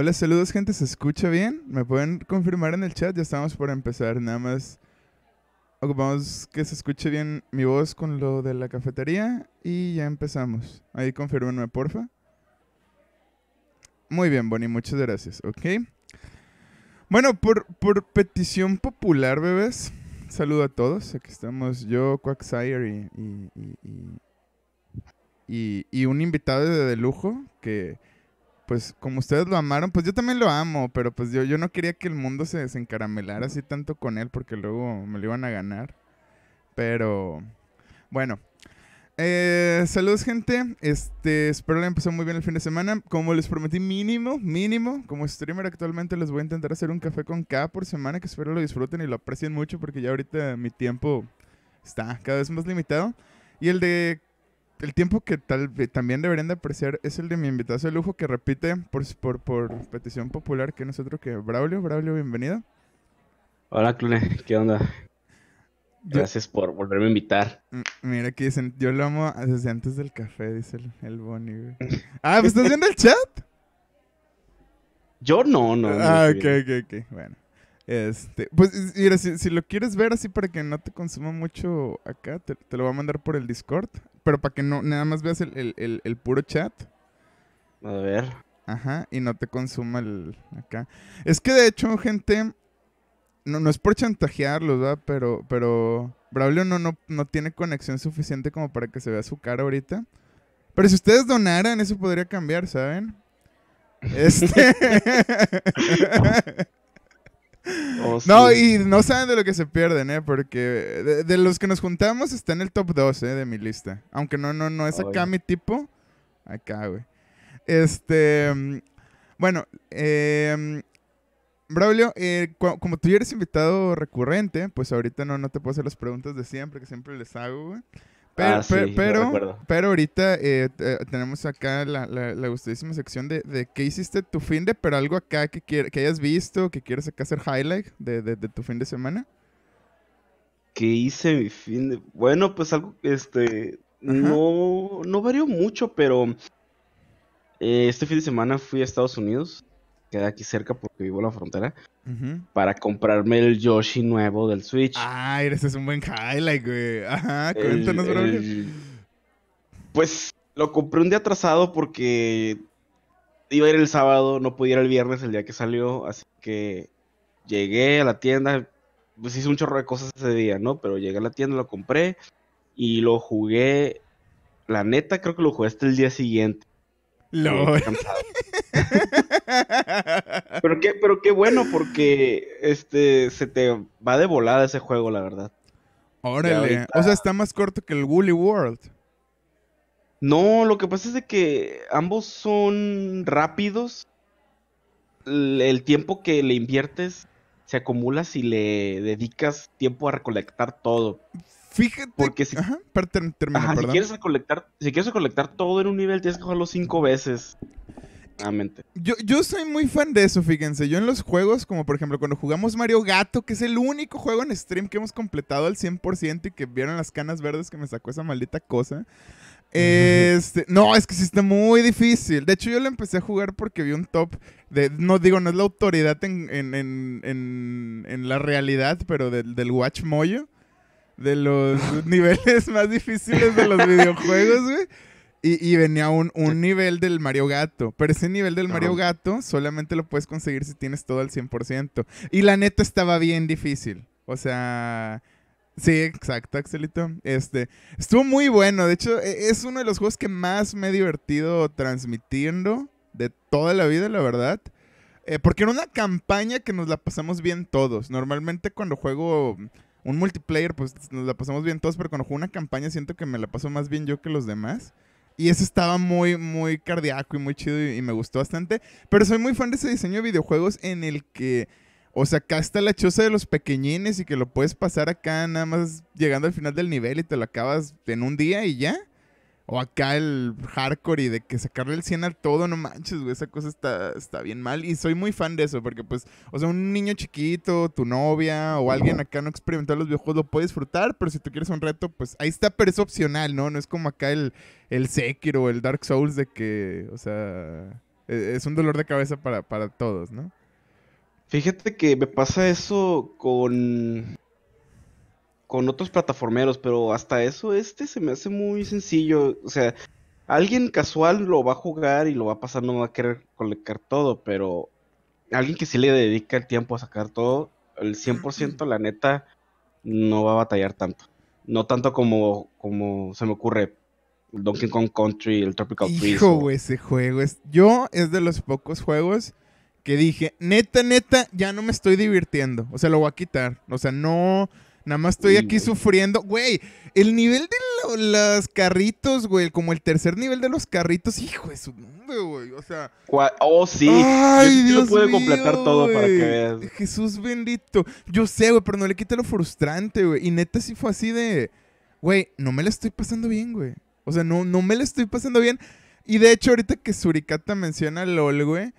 Hola, saludos gente, ¿se escucha bien? ¿Me pueden confirmar en el chat? Ya estamos por empezar, nada más ocupamos que se escuche bien mi voz con lo de la cafetería y ya empezamos. Ahí confirmenme, porfa. Muy bien, Bonnie, muchas gracias, ¿ok? Bueno, por, por petición popular, bebés, saludo a todos. Aquí estamos yo, Quacksire y, y, un invitado de lujo que pues como ustedes lo amaron, pues yo también lo amo, pero pues yo, no quería que el mundo se desencaramelara así tanto con él porque luego me lo iban a ganar. Pero bueno. Eh, saludos gente, este, espero les pasado muy bien el fin de semana. Como les prometí mínimo, mínimo, como streamer actualmente les voy a intentar hacer un café con K por semana, que espero lo disfruten y lo aprecien mucho porque ya ahorita mi tiempo está cada vez más limitado. Y el de el tiempo que tal también deberían de apreciar es el de mi invitado de lujo que repite por, por, petición popular que nosotros que Braulio, Braulio, bienvenido. Hola, Clune, ¿qué onda? Gracias por volverme a invitar. Mira, aquí dicen, yo lo amo desde antes del café, dice el, Bonnie, Ah, Ah, ¿estás viendo el chat? Yo no, no. Ah, ok, ok, ok, bueno. Este, pues mira, si, lo quieres ver así para que no te consuma mucho acá, te, lo voy a mandar por el Discord. Pero para que no, nada más veas el, puro chat. A ver. Ajá, y no te consuma el acá. Es que de hecho, gente, no, es por chantajearlos, ¿verdad? Pero, pero Braulio no, no, no tiene conexión suficiente como para que se vea su cara ahorita. Pero si ustedes donaran, eso podría cambiar, ¿saben? Este. Oh, no, y no saben de lo que se pierden, ¿eh? Porque de, los que nos juntamos está en el top 2, ¿eh? De mi lista. Aunque no, no, no es acá mi tipo. Acá, güey. Este. Mm, bueno, em, Braulio, eh, como tú ya eres invitado recurrente, pues ahorita no, no te puedo hacer las preguntas de siempre, que siempre les hago, güey. Ah, pero, pero, ahorita eh, eh, tenemos acá la, la, gustadísima sección de, de qué hiciste tu fin de, pero algo acá que, que hayas visto, que quieras acá hacer highlight de, tu fin de semana. ¿Qué hice mi fin de...? Bueno, pues algo, este, no, no varió mucho, pero eh, este fin de semana fui a Estados Unidos queda aquí cerca porque vivo en la frontera, para comprarme el Yoshi nuevo del Switch. Ah, ese es un buen highlight, güey. Ajá, cuéntanos, bro. Pues lo compré un día atrasado porque iba a ir el sábado, no pude ir el viernes, el día que salió, así que llegué a la tienda, pues hice un chorro de cosas ese día, ¿no? Pero llegué a la tienda, lo compré y lo jugué. La neta, creo que lo jugué hasta el día siguiente. Lo. pero qué, pero qué bueno, porque este se te va de volada ese juego, la verdad. Órale. O sea, está más corto que el Woolly World. No, lo que pasa es de que ambos son rápidos. El tiempo que le inviertes se acumula si le dedicas tiempo a recolectar todo. Fíjate. Porque si, si, quieres recolectar, si quieres recolectar todo en un nivel, tienes que jugarlo cinco veces. Yo, yo soy muy fan de eso, fíjense. Yo en los juegos, como por ejemplo cuando jugamos Mario Gato, que es el único juego en stream que hemos completado al 100% y que vieron las canas verdes que me sacó esa maldita cosa. Este, no, es que sí está muy difícil. De hecho, yo lo empecé a jugar porque vi un top de, no digo, no es la autoridad en, la realidad, pero del, del Watch Moyo, de los niveles más difíciles de los videojuegos, güey. Y, venía un, nivel del Mario Gato. Pero ese nivel del Mario Gato solamente lo puedes conseguir si tienes todo al 100%. Y la neta estaba bien difícil. O sea. Sí, exacto, Axelito. Este, estuvo muy bueno. De hecho, e, es uno de los juegos que más me he divertido transmitiendo de toda la vida, la verdad. Eh, porque era una campaña que nos la pasamos bien todos. Normalmente cuando juego un multiplayer, pues nos la pasamos bien todos, pero cuando juego una campaña siento que me la paso más bien yo que los demás. Y eso estaba muy, muy cardíaco y muy chido y, me gustó bastante. Pero soy muy fan de ese diseño de videojuegos en el que, o sea, acá está la choza de los pequeñines y que lo puedes pasar acá nada más llegando al final del nivel y te lo acabas en un día y ya. O acá el hardcore y de que sacarle el 100 al todo, no manches, güey, esa cosa está, bien mal. Y soy muy fan de eso, porque pues, o sea, un niño chiquito, tu novia o alguien acá no experimentó los videojuegos lo puede disfrutar, pero si tú quieres un reto, pues ahí está, pero es opcional, ¿no? No es como acá el, el Sekiro o el Dark Souls de que, o sea, e, es un dolor de cabeza para, para todos, ¿no? Fíjate que me pasa eso con con otros plataformeros, pero hasta eso este se me hace muy sencillo. O sea, alguien casual lo va a jugar y lo va a pasar, no va a querer colectar todo, pero alguien que sí le dedica el tiempo a sacar todo, el 100%, la neta, no va a batallar tanto. No tanto como, como se me ocurre Donkey Kong Country, el Tropical Freeze. Hijo, ese juego es... Yo es de los pocos juegos que dije, neta, neta, ya no me estoy divirtiendo. O sea, lo voy a quitar. O sea, no, Nada más estoy aquí sufriendo. Güey, el nivel de los carritos, güey, como el tercer nivel de los carritos, hijo de su nombre, güey. O sea. Oh, sí. Ay, Dios yo completar todo para que veas. Jesús bendito. Yo sé, güey, pero no le quita lo frustrante, güey. Y neta sí fue así de. Güey, no me la estoy pasando bien, güey. O sea, no, no me la estoy pasando bien. Y de hecho, ahorita que Suricata menciona LOL, güey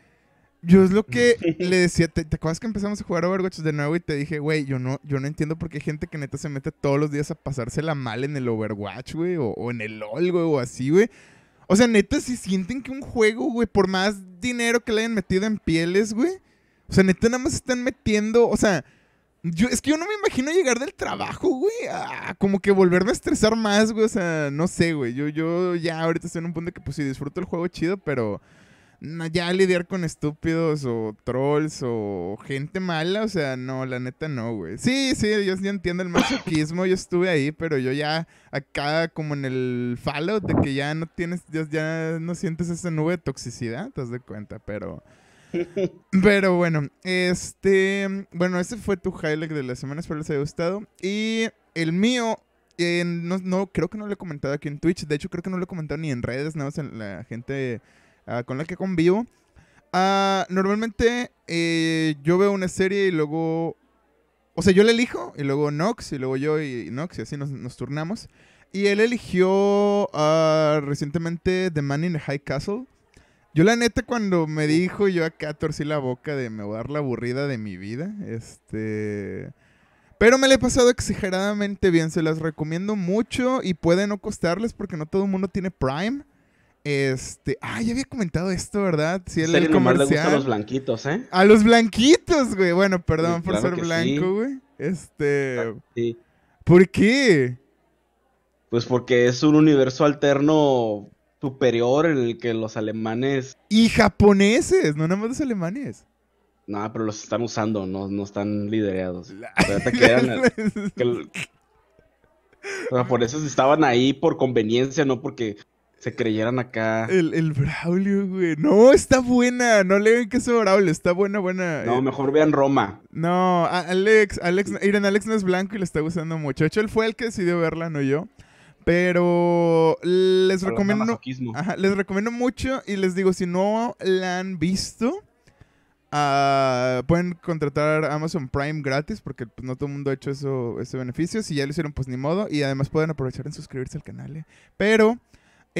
yo es lo que le decía, ¿te, acuerdas que empezamos a jugar Overwatch de nuevo y te dije, güey, yo no, yo no entiendo por qué hay gente que neta se mete todos los días a pasársela mal en el Overwatch, güey, o, en el LOL, güey, o así, güey. O sea, neta, si sienten que un juego, güey, por más dinero que le hayan metido en pieles, güey, o sea, neta, nada más están metiendo, o sea, yo, es que yo no me imagino llegar del trabajo, güey, a, como que volverme a estresar más, güey, o sea, no sé, güey, yo, yo ya ahorita estoy en un punto que pues sí disfruto el juego chido, pero ya lidiar con estúpidos o trolls o gente mala, o sea, no, la neta no, güey. Sí, sí, yo, sí entiendo el machoquismo yo estuve ahí, pero yo ya acá como en el Fallout de que ya no tienes, ya, no sientes esa nube de toxicidad, te das cuenta, pero... Pero bueno, este, bueno, ese fue tu highlight de la semana, espero les haya gustado. Y el mío, eh, no, creo que no lo he comentado aquí en Twitch, de hecho creo que no lo he comentado ni en redes, nada más en la gente Ah, con la que convivo. Ah, normalmente eh, yo veo una serie y luego... O sea, yo la elijo y luego Nox y luego yo y Nox y así nos, turnamos. Y él eligió ah, recientemente The Man in the High Castle. Yo la neta cuando me dijo, yo acá torcí la boca de me voy a dar la aburrida de mi vida. Este... Pero me la he pasado exageradamente bien, se las recomiendo mucho y puede no costarles porque no todo el mundo tiene Prime. Este, ah, ya había comentado esto, ¿verdad? Sí, el, comercial. gusta a los blanquitos, ¿eh? A los blanquitos, güey. Bueno, perdón por ser blanco, güey. Este, ¿por qué? Pues porque es un universo alterno superior en el que los alemanes y japoneses, no nada más los alemanes. No, pero los están usando, no, no están liderados. por Que estaban ahí por conveniencia, no porque se creyeran acá. El, el, Braulio, güey. No, está buena. No le ven que es Braulio. Está buena, buena. No, eh, mejor vean Roma. No, Alex, Alex, Irene, Alex no es blanco y le está gustando mucho. De hecho, él fue el que decidió verla, no yo. Pero les recomiendo. Ajá, les recomiendo mucho. Y les digo, si no la han visto. Ah, pueden contratar Amazon Prime gratis porque pues, no todo el mundo ha hecho eso, ese beneficio. Si ya lo hicieron, pues ni modo. Y además pueden aprovechar en suscribirse al canal. Eh. Pero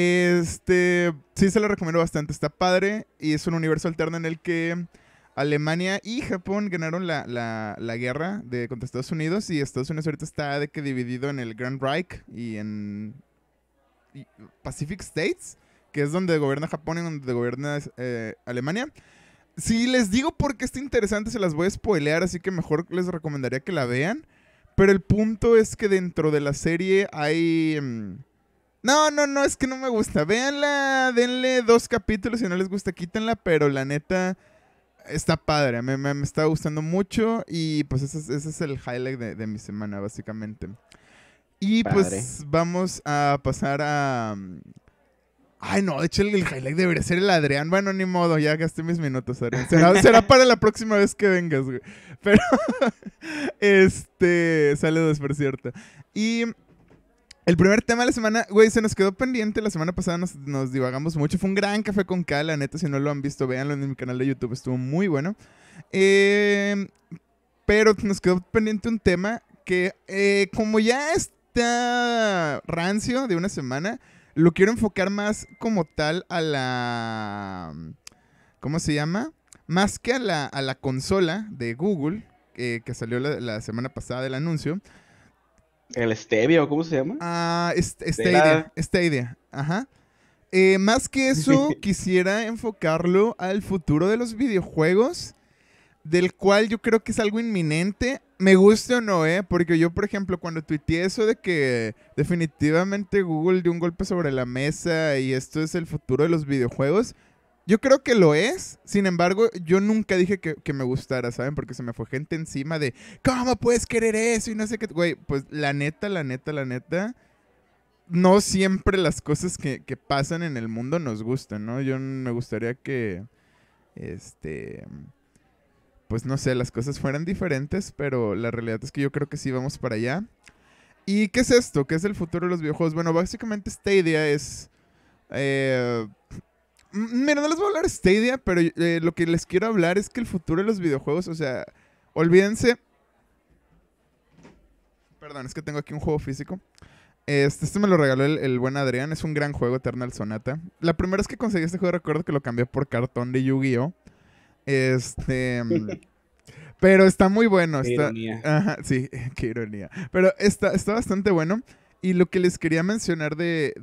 este, sí se lo recomiendo bastante, está padre y es un universo alterno en el que Alemania y Japón ganaron la, guerra de, contra Estados Unidos y Estados Unidos ahorita está de que dividido en el Grand Reich y en Pacific States, que es donde gobierna Japón y donde gobierna eh, Alemania. Si les digo por qué está interesante, se las voy a spoilear, así que mejor les recomendaría que la vean. Pero el punto es que dentro de la serie hay... Mm, no, no, no, es que no me gusta. Véanla, denle dos capítulos si no les gusta, quítenla, pero la neta está padre, me, está gustando mucho y pues ese es, el highlight de, mi semana, básicamente. Y pues vamos a pasar a... Ay, no, de hecho el, highlight debería ser el Adrián. Bueno, ni modo, ya gasté mis minutos, Adrián. Será, será para la próxima vez que vengas, güey. Pero, este, saludos, por cierto. Y el primer tema de la semana, güey, se nos quedó pendiente. La semana pasada nos, divagamos mucho. Fue un gran café con K, la neta. Si no lo han visto, véanlo en mi canal de YouTube. Estuvo muy bueno. Em, pero nos quedó pendiente un tema que, eh, como ya está rancio de una semana, lo quiero enfocar más como tal a la. ¿Cómo se llama? Más que a la, consola de Google, eh, que salió la semana pasada del anuncio. El Stevia, ¿cómo se llama? Ah, esta idea, ajá. Eh, más que eso, quisiera enfocarlo al futuro de los videojuegos, del cual yo creo que es algo inminente. Me guste o no, ¿eh? Porque yo, por ejemplo, cuando tuiteé eso de que definitivamente Google dio un golpe sobre la mesa y esto es el futuro de los videojuegos, yo creo que lo es, sin embargo, yo nunca dije que, me gustara, ¿saben? Porque se me fue gente encima de, ¿cómo puedes querer eso? Y no sé qué, güey, pues la neta, la neta, la neta, no siempre las cosas que, que pasan en el mundo nos gustan, ¿no? Yo me gustaría que, este, pues no sé, las cosas fueran diferentes, pero la realidad es que yo creo que sí vamos para allá. ¿Y qué es esto? ¿Qué es el futuro de los videojuegos? Bueno, básicamente esta idea es... Eh, Mira, no les voy a hablar de Stadia, pero eh, lo que les quiero hablar es que el futuro de los videojuegos, o sea, olvídense. Perdón, es que tengo aquí un juego físico. Este, este me lo regaló el, buen Adrián. Es un gran juego, Eternal Sonata. La primera vez que conseguí este juego, recuerdo que lo cambié por cartón de Yu-Gi-Oh! Este. Mm, pero está muy bueno. Qué Ajá, sí, qué ironía. Pero está, está bastante bueno. Y lo que les quería mencionar de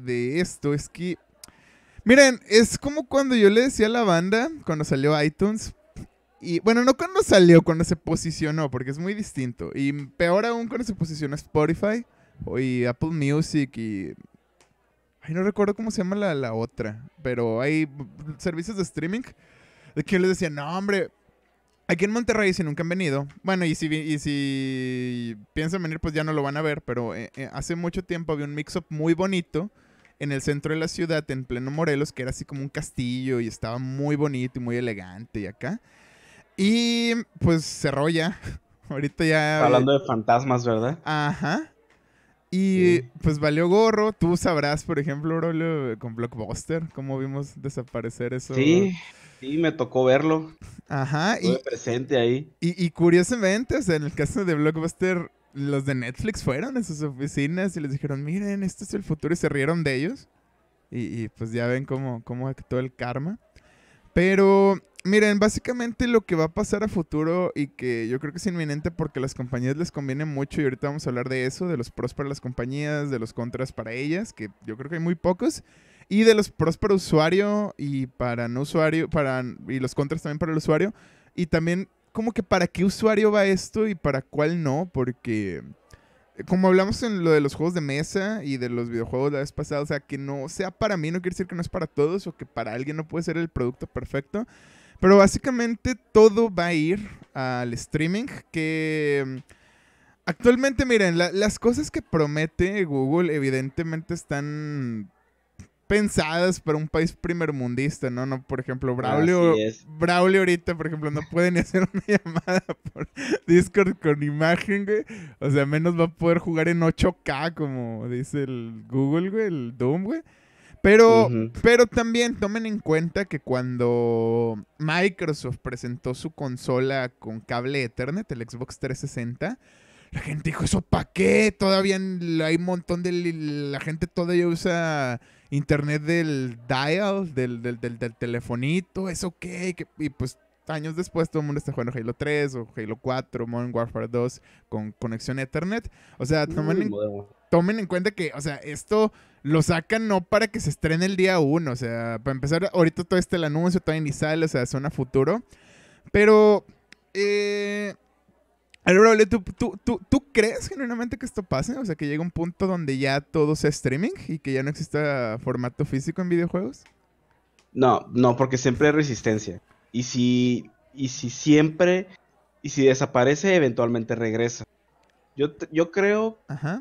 esto es que Miren, es como cuando yo le decía a la banda, cuando salió iTunes, y bueno, no cuando salió, cuando se posicionó, porque es muy distinto. Y peor aún cuando se posicionó Spotify o Apple Music y... Ay, no recuerdo cómo se llama la, otra, pero hay servicios de streaming de que yo les decía, no, hombre, Aquí en Monterrey, si nunca han venido, bueno, y si, y si piensan venir, pues ya no lo van a ver, pero eh, eh, hace mucho tiempo había un mix-up muy bonito en el centro de la ciudad, en pleno Morelos, que era así como un castillo y estaba muy bonito y muy elegante y acá. Y pues cerró ya. Ahorita ya. Eh, hablando de fantasmas, ¿verdad? Ajá. Y pues valió gorro. Tú sabrás, por ejemplo, rollo con Blockbuster, cómo vimos desaparecer eso. Sí, sí, me tocó verlo. Ajá. Estuve y, presente ahí. Y, y curiosamente, o sea, en el caso de Blockbuster, los de Netflix fueron a sus oficinas y les dijeron, miren, este es el futuro y se rieron de ellos. Y, pues ya ven cómo, cómo actuó el karma. Pero miren, básicamente lo que va a pasar a futuro y que yo creo que es inminente porque a las compañías les conviene mucho y ahorita vamos a hablar de eso, de los pros para las compañías, de los contras para ellas, que yo creo que hay muy pocos, y de los pros para usuario y para no usuario, para, y los contras también para el usuario. Y también como que para qué usuario va esto y para cuál no, porque eh, como hablamos en lo de los juegos de mesa y de los videojuegos la vez pasada, o sea, que no sea para mí no quiere decir que no es para todos o que para alguien no puede ser el producto perfecto. Pero básicamente todo va a ir al streaming que... Mm, actualmente, miren, las cosas que promete Google evidentemente están pensadas para un país primermundista, ¿no? No, por ejemplo, Braulio, Braulio ahorita, por ejemplo, no pueden ni hacer una llamada por Discord con imagen, güey. O sea, menos va a poder jugar en 8K, como dice el Google, güey, el Doom, güey. Pero, pero también tomen en cuenta que cuando Microsoft presentó su consola con cable Ethernet, el Xbox 360, la gente dijo, ¿eso para qué? Todavía hay un montón de... La gente todavía usa internet del dial, del, telefonito, es ok Y pues años después todo el mundo está jugando Halo 3 o Halo 4, Modern Warfare 2 con conexión a Ethernet. O sea, mm, tomen, en, cuenta que, o sea, esto lo sacan no para que se estrene el día 1. O sea, para empezar, ahorita todo este anuncio, todavía inicial, o sea, suena futuro. Pero, eh, ¿tú, tú, crees genuinamente que esto pase? O sea, que llegue un punto donde ya todo sea streaming y que ya no exista formato físico en videojuegos. No, no, porque siempre hay resistencia. Y si, y si siempre, y si desaparece, eventualmente regresa. Yo, yo creo, Ajá.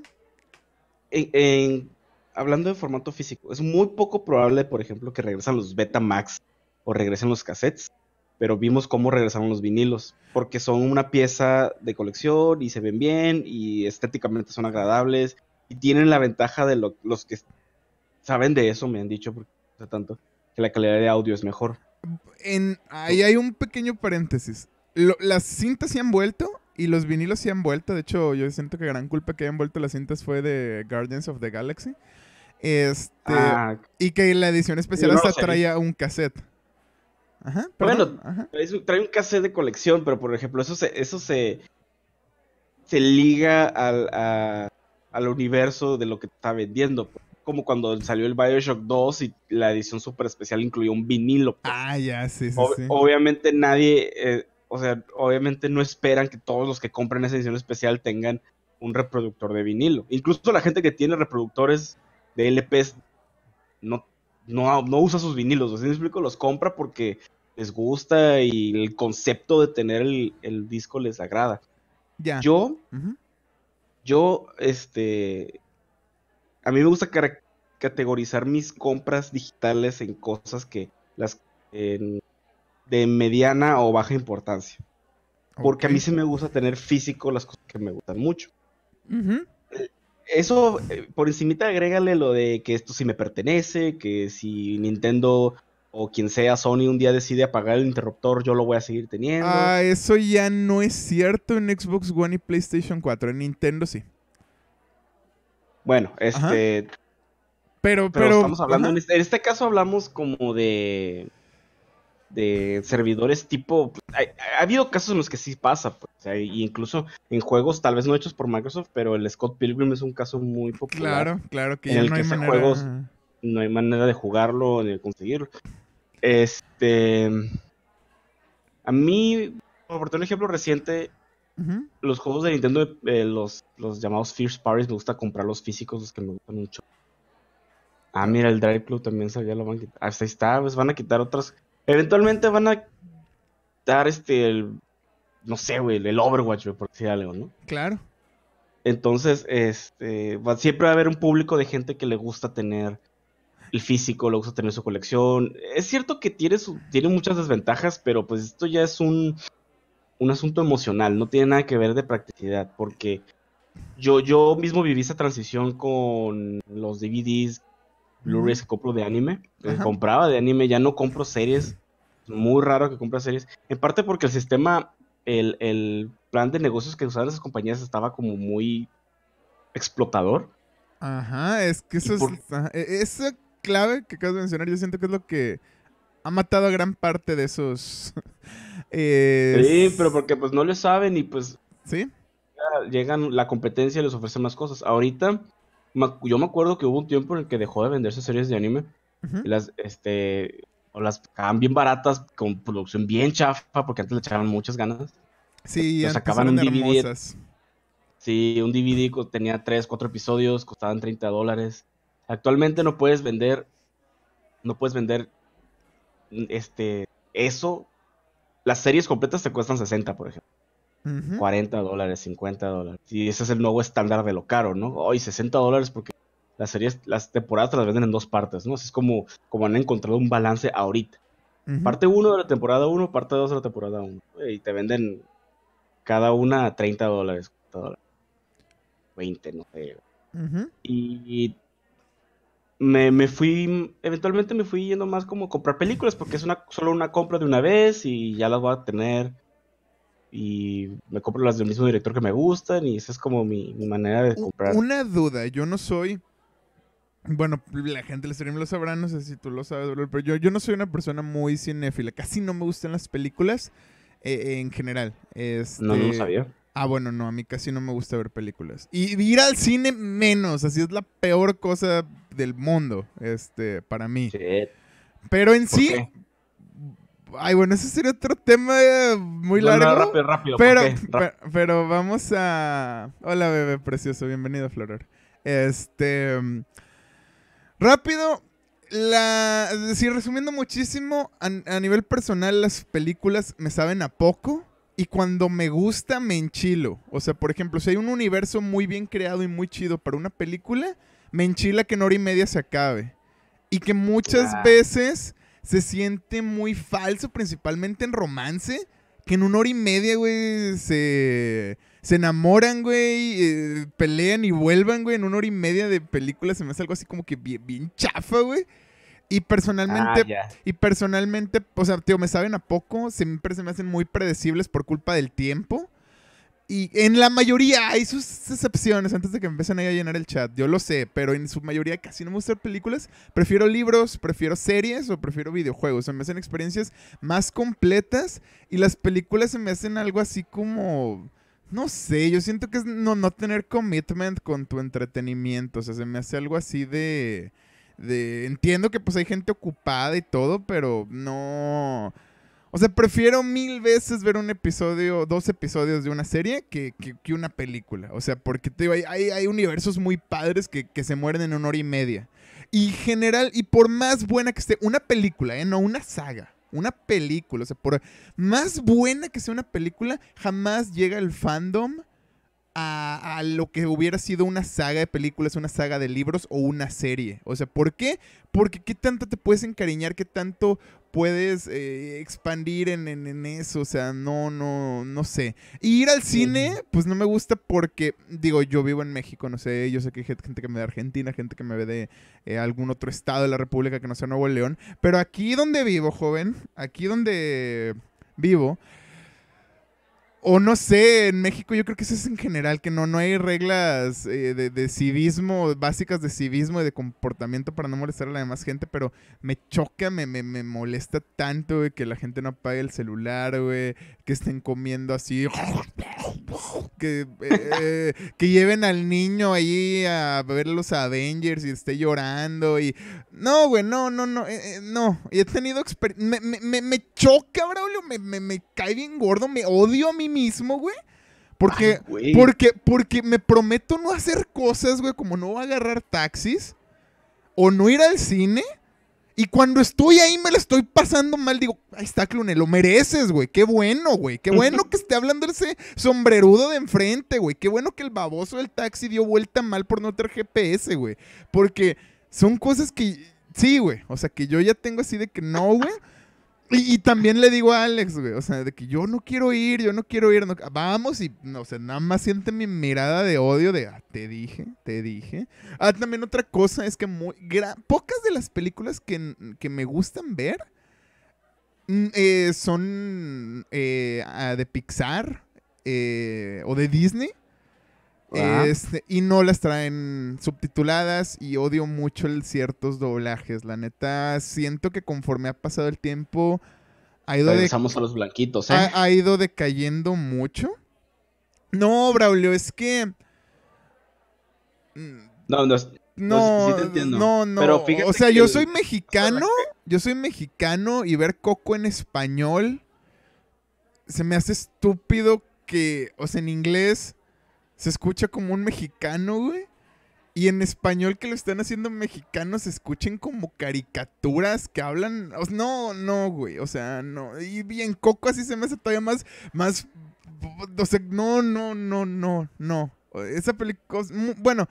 En, hablando de formato físico, es muy poco probable, por ejemplo, que regresen los Betamax o regresen los cassettes pero vimos cómo regresaron los vinilos, porque son una pieza de colección y se ven bien y estéticamente son agradables y tienen la ventaja de los que saben de eso, me han dicho, tanto, que la calidad de audio es mejor. ahí hay un pequeño paréntesis. las cintas se han vuelto y los vinilos se han vuelto. De hecho, yo siento que gran culpa que hayan vuelto las cintas fue de Guardians of the Galaxy. Este, ah, y que la edición especial hasta traía un cassette bueno, trae un cassette de colección, pero por ejemplo, eso se, eso se, se liga al, universo de lo que está vendiendo. Como cuando salió el Bioshock 2 y la edición super especial incluyó un vinilo. Ah, ya, sí, sí, Obviamente nadie, eh, o sea, obviamente no esperan que todos los que compren esa edición especial tengan un reproductor de vinilo. Incluso la gente que tiene reproductores de LPs no, no, no usa sus vinilos. me explico? Los compra porque les gusta y el concepto de tener el, disco les agrada. Ya. Yo, yo, este, a mí me gusta categorizar mis compras digitales en cosas que las de mediana o baja importancia. Porque a mí sí me gusta tener físico las cosas que me gustan mucho. Eh, eso, eh, por encimita, agrégale lo de que esto sí me pertenece, que si Nintendo o quien sea, Sony un día decide apagar el interruptor, yo lo voy a seguir teniendo. Ah, eso ya no es cierto en Xbox One y PlayStation 4, en Nintendo sí. Bueno, este... Pero, pero, estamos hablando, este, en este, caso hablamos como de... De servidores tipo... Ha, habido casos en los que sí pasa, pues, incluso en juegos tal vez no hechos por Microsoft, pero el Scott Pilgrim es un caso muy popular. Claro, claro, que en ya hay juegos no hay manera de jugarlo ni de conseguirlo. Este. A mí, por un ejemplo reciente, los juegos de Nintendo, eh, los, los llamados fierce Parties, me gusta comprar los físicos, los que me gustan mucho. Ah, mira, el Drive Club también sabía, lo van a quitar. Ah, ahí está, pues van a quitar otras. Eventualmente van a dar este, No sé, güey, el Overwatch, por decir algo, ¿no? Claro. Entonces, este, siempre va a haber un público de gente que le gusta tener el físico, lo gusta tener su colección. Es cierto que tiene, tiene muchas desventajas, pero pues esto ya es un, un asunto emocional, no tiene nada que ver de practicidad, porque yo, yo mismo viví esa transición con los DVDs, Blu-rays que compro de anime, eh, compraba de anime, ya no compro series, es muy raro que compre series, en parte porque el sistema, el, plan de negocios que usaban esas compañías estaba como muy explotador. Ajá, es que eso es, e, clave que acabas de mencionar, yo siento que es lo que ha matado a gran parte de esos. Eh, sí, pero porque pues no le saben y pues. Sí. Llegan, la competencia y les ofrece más cosas. Ahorita, yo me acuerdo que hubo un tiempo en el que dejó de venderse series de anime. las, este, o las sacaban bien baratas, con producción bien chafa, porque antes le echaban muchas ganas. Sí, Los sacaban un Hermosas. Sí, un DVD tenía 3, 4 episodios, costaban 30 dólares. Actualmente no puedes vender, no puedes vender este, eso. Las series completas te cuestan 60, por ejemplo. 40 dólares, 50 dólares. Y ese es el nuevo estándar de lo caro, ¿no? Hoy 60 dólares porque las series, las temporadas te las venden en dos partes, ¿no? Así es como, como han encontrado un balance ahorita. Parte 1 de la temporada 1, parte 2 de la temporada 1. Y te venden cada una a 30 dólares. 20, no sé. y, me, me, fui, eventualmente me fui yendo más como a comprar películas, porque es una, solo una compra de una vez y ya las voy a tener. Y me compro las del mismo director que me gustan y esa es como mi, manera de comprar. Una duda, yo no soy... Bueno, la gente del stream lo sabrá, no sé si tú lo sabes, pero yo, yo no soy una persona muy cinéfila. Casi no me gustan las películas eh, en general. No, no lo este, sabía. Ah, bueno, no, a mí casi no me gusta ver películas. Y ir al cine menos, así es la peor cosa del mundo, este, para mí. Pero en sí... Ay, bueno, ese sería otro tema eh, muy largo. Pero, pero, vamos a... Hola, bebé precioso, bienvenido, florar. Este... Rápido, la... decir, resumiendo muchísimo, a nivel personal las películas me saben a poco y cuando me gusta, me enchilo. O sea, por ejemplo, si hay un universo muy bien creado y muy chido para una película, me enchila que en hora y media se acabe. Y que muchas veces se siente muy falso, principalmente en romance, que en una hora y media, güey, se, enamoran, güey, eh, pelean y vuelvan, güey, en una hora y media de película se me hace algo así como que bien chafa, güey. Y personalmente, ah, y personalmente, o sea, tío, me saben a poco, siempre se me hacen muy predecibles por culpa del tiempo. Y en la mayoría, hay sus excepciones antes de que empiecen a llenar el chat, yo lo sé, pero en su mayoría casi no me gustan películas. Prefiero libros, prefiero series o prefiero videojuegos. se me hacen experiencias más completas y las películas se me hacen algo así como... No sé, yo siento que es no, no tener commitment con tu entretenimiento. O sea, se me hace algo así de entiendo que pues hay gente ocupada y todo, pero no. O sea, prefiero mil veces ver un episodio, dos episodios de una serie que, una película. O sea, porque te digo, hay, universos muy padres que, se mueren en una hora y media. Y general, y por más buena que esté, una película, ¿eh? No una saga. Una película. O sea, por más buena que sea una película, jamás llega el fandom a, lo que hubiera sido una saga de películas, una saga de libros o una serie. O sea, ¿por qué? Porque qué tanto te puedes encariñar, qué tanto puedes eh, expandir en, en, eso. O sea, no, no, no sé. ir al cine, pues no me gusta porque, digo, yo vivo en México, no sé, yo sé que hay gente que me ve de Argentina, gente que me ve de eh, algún otro estado de la República que no sea Nuevo León. Pero aquí donde vivo, joven, aquí donde vivo, o no sé, en México yo creo que eso es en general, que no, no hay reglas eh, de, de, civismo, básicas de civismo y de comportamiento para no molestar a la demás gente, pero me choca, me, me, molesta tanto, que la gente no apague el celular, güey, que estén comiendo así, eh, que, lleven al niño ahí a ver los Avengers y esté llorando y... No, güey, no, no, no, eh, eh no, he tenido experiencia, me, me, me, choca, Braulio, me, me, cae bien gordo, me odio a mí mismo, güey. Porque, porque, porque me prometo no hacer cosas, güey, como no agarrar taxis o no ir al cine. Y cuando estoy ahí me la estoy pasando mal. Digo, ahí está, Clune, lo mereces, güey. Qué bueno, güey. Qué bueno que esté hablando ese sombrerudo de enfrente, güey. Qué bueno que el baboso del taxi dio vuelta mal por no tener GPS, güey. Porque son cosas que. Sí, güey. O sea, que yo ya tengo así de que no, güey. Y, también le digo a Alex, güey, o sea, de que yo no quiero ir, yo no quiero ir. vamos y, no, o sea, nada más siente mi mirada de odio de, ah, te dije, te dije. Ah, también otra cosa es que muy, pocas de las películas que, me gustan ver mm, eh, son eh, ah, de Pixar eh, o de Disney. Este, y no las traen subtituladas y odio mucho ciertos doblajes. La neta, siento que conforme ha pasado el tiempo, ha ido, a los blanquitos, ¿eh? ha, ido decayendo mucho. No, Braulio, es que... Mm, no, no, sí te entiendo. no, no. o sea, yo soy mexicano, yo soy mexicano y ver Coco en español se me hace estúpido que, o sea, en inglés se escucha como un mexicano, güey. Y en español que lo están haciendo mexicanos se escuchen como caricaturas que hablan. no, no, güey. O sea, no. Y bien Coco así se me hace todavía más. más o sea, no, no, no, no, no. Esa película. Bueno,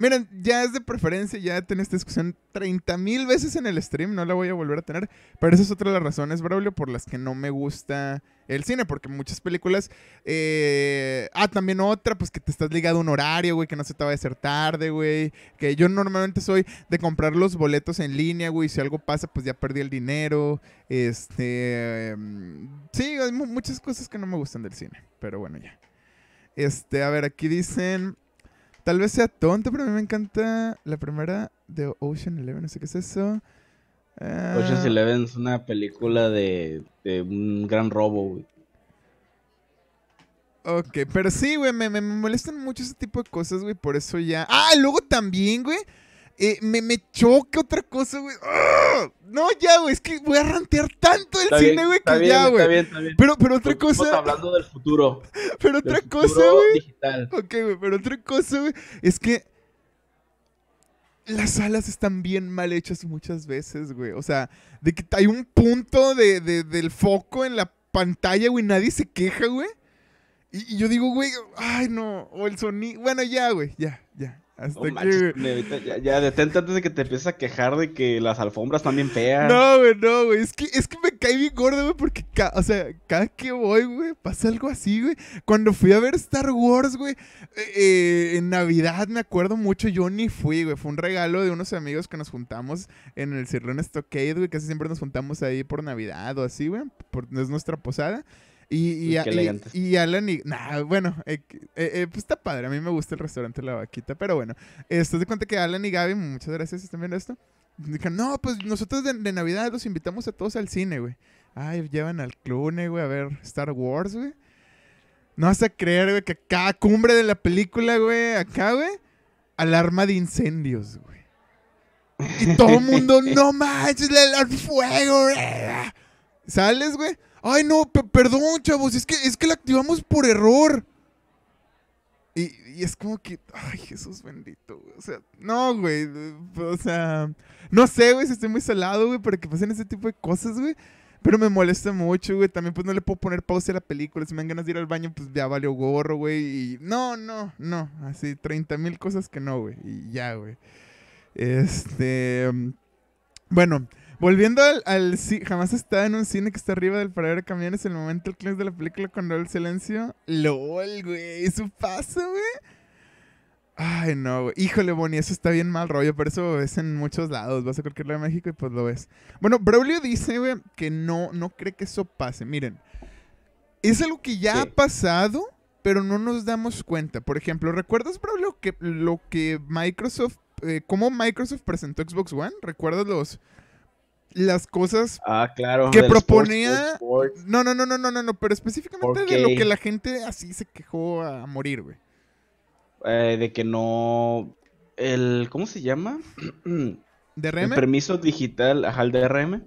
Miren, ya es de preferencia, ya he esta discusión 30.000 mil veces en el stream, no la voy a volver a tener, pero esa es otra de las razones, Braulio, por las que no me gusta el cine, porque muchas películas... Eh... ah, también otra, pues que te estás ligado a un horario, güey, que no se te va a hacer tarde, güey, que yo normalmente soy de comprar los boletos en línea, güey, si algo pasa, pues ya perdí el dinero, este... Em, sí, hay muchas cosas que no me gustan del cine, pero bueno, ya. Este, a ver, aquí dicen... Tal vez sea tonto, pero a mí me encanta la primera de Ocean Eleven, no sé qué es eso. Ah. Ocean Eleven es una película de, un gran robo, güey. Ok, pero sí, güey, me, me, molestan mucho ese tipo de cosas, güey, por eso ya... Ah, luego también, güey, eh, me, me choca otra cosa, güey. ¡Ah! No, ya, güey, es que voy a rantear tanto el cine, güey, que ya, güey. Está bien, está bien. Pero, pero otra cosa. Estamos hablando del futuro. Pero otra cosa, güey. Digital. Ok, güey, pero otra cosa, güey, es que. Las salas están bien mal hechas muchas veces, güey. O sea, de que hay un punto de, del foco en la pantalla, güey. Nadie se queja, güey. Y, y yo digo, güey, ay, no. O el sonido. Bueno, ya, güey, ya ya, detente antes de que te empieces a quejar de que las alfombras también bien No, güey, no, güey. Es que, me caí bien gordo, güey, porque, o sea, cada que voy, güey, pasa algo así, güey. Cuando fui a ver Star Wars, güey, eh, eh, en Navidad, me acuerdo mucho, yo ni fui, güey. Fue un regalo de unos amigos que nos juntamos en el Cirrón Stockade, güey. Casi siempre nos juntamos ahí por Navidad o así, güey. Por... Es nuestra posada. Pues y, Alan y. Nah, bueno, eh, eh, eh, pues está padre. A mí me gusta el restaurante La Vaquita, pero bueno. Estás de cuenta que Alan y Gaby, muchas gracias, están viendo esto. Dijeron, no, pues nosotros de, Navidad los invitamos a todos al cine, güey. Ay, llevan al clone, güey, a ver Star Wars, güey. No vas a creer, güey, que cada cumbre de la película, güey, acá, güey, alarma de incendios, güey. Y todo el mundo, no manches, le fuego, güey. ¿Sales, güey? Ay, no, perdón, chavos, es que, es que la activamos por error. Y, y, es como que, ay, Jesús bendito, güey. O sea, no, güey. O sea, no sé, güey, si estoy muy salado, güey, para que pasen ese tipo de cosas, güey. Pero me molesta mucho, güey. También, pues, no le puedo poner pausa a la película. Si me dan ganas de ir al baño, pues ya valió gorro, güey. Y no, no, no. Así, 30 mil cosas que no, güey. Y ya, güey. Este. Mm, bueno, Volviendo al, al jamás está en un cine que está arriba del paradero de camiones en el momento del clímax de la película cuando el silencio. LOL, güey, ¿Eso pasa, güey. Ay, no, güey. Híjole, Bonnie, eso está bien mal rollo, pero eso es en muchos lados. Vas a cualquier lado de México y pues lo ves. Bueno, Brolio dice, güey, que no, no cree que eso pase. Miren, es algo que ya ha pasado, pero no nos damos cuenta. Por ejemplo, ¿recuerdas, Braulio, que, lo que Microsoft, eh, cómo Microsoft presentó Xbox One? ¿Recuerdas los, las cosas ah, que proponía. No, no, no, no, no, no, pero específicamente de lo que la gente así se quejó a morir, güey. Eh, de que no. El, ¿Cómo se llama? DRM. El permiso digital, al DRM.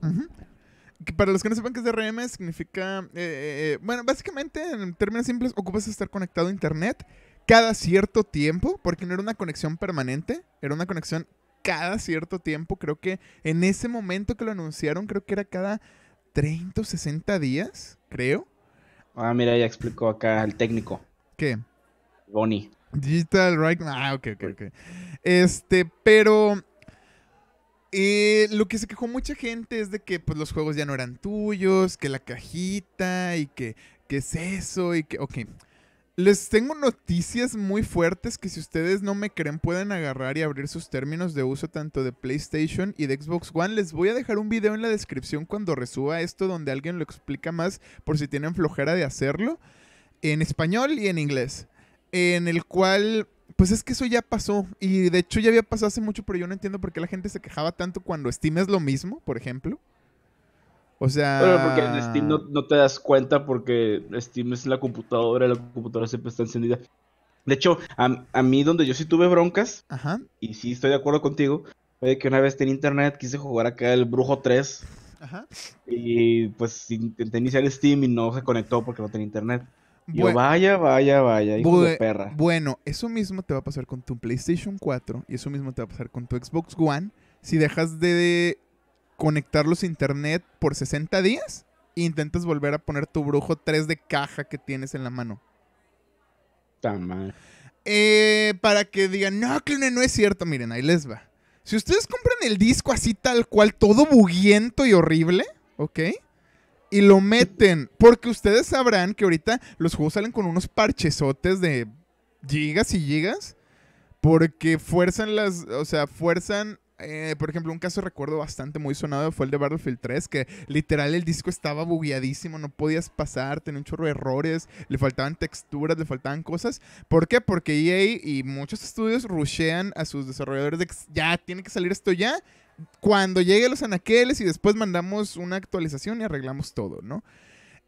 Para los que no sepan qué es DRM, significa. Eh, eh, bueno, básicamente, en términos simples, ocupas estar conectado a internet cada cierto tiempo, porque no era una conexión permanente, era una conexión cada cierto tiempo. Creo que en ese momento que lo anunciaron, creo que era cada 30 o 60 días, creo. Ah, mira, ya explicó acá el técnico. ¿Qué? Bonnie. Digital Right. Ah, ok, ok, ok. Este, pero eh, lo que se quejó mucha gente es de que pues, los juegos ya no eran tuyos, que la cajita y que, ¿qué es eso? Y que, ok, les tengo noticias muy fuertes que si ustedes no me creen pueden agarrar y abrir sus términos de uso tanto de PlayStation y de Xbox One. Les voy a dejar un video en la descripción cuando resuba esto donde alguien lo explica más por si tienen flojera de hacerlo. En español y en inglés. En el cual, pues es que eso ya pasó. Y de hecho ya había pasado hace mucho, pero yo no entiendo por qué la gente se quejaba tanto cuando estimes lo mismo, por ejemplo. O sea. Bueno, porque Steam no, te das cuenta porque Steam es la computadora, la computadora siempre está encendida. De hecho, a, mí donde yo sí tuve broncas, y sí estoy de acuerdo contigo, fue que una vez en internet quise jugar acá el Brujo 3. Ajá. Y pues intenté iniciar Steam y no se conectó porque no tenía internet. yo, vaya, vaya, vaya, hijo de perra. Bueno, eso mismo te va a pasar con tu PlayStation 4 y eso mismo te va a pasar con tu Xbox One si dejas de conectarlos a internet por 60 días e intentas volver a poner tu brujo 3 de caja que tienes en la mano. Tan mal. Eh, para que digan, no, Clune, no es cierto. Miren, ahí les va. Si ustedes compran el disco así tal cual, todo buguiento y horrible, ¿ok? Y lo meten, porque ustedes sabrán que ahorita los juegos salen con unos parchesotes de gigas y gigas, porque fuerzan las, o sea, fuerzan eh, por ejemplo, un caso recuerdo bastante muy sonado fue el de Battlefield 3, que literal el disco estaba bugueadísimo, no podías pasar, tenía un chorro de errores, le faltaban texturas, le faltaban cosas. ¿Por qué? Porque EA y muchos estudios rushean a sus desarrolladores de ya tiene que salir esto ya, cuando llegue los anaqueles y después mandamos una actualización y arreglamos todo, ¿no?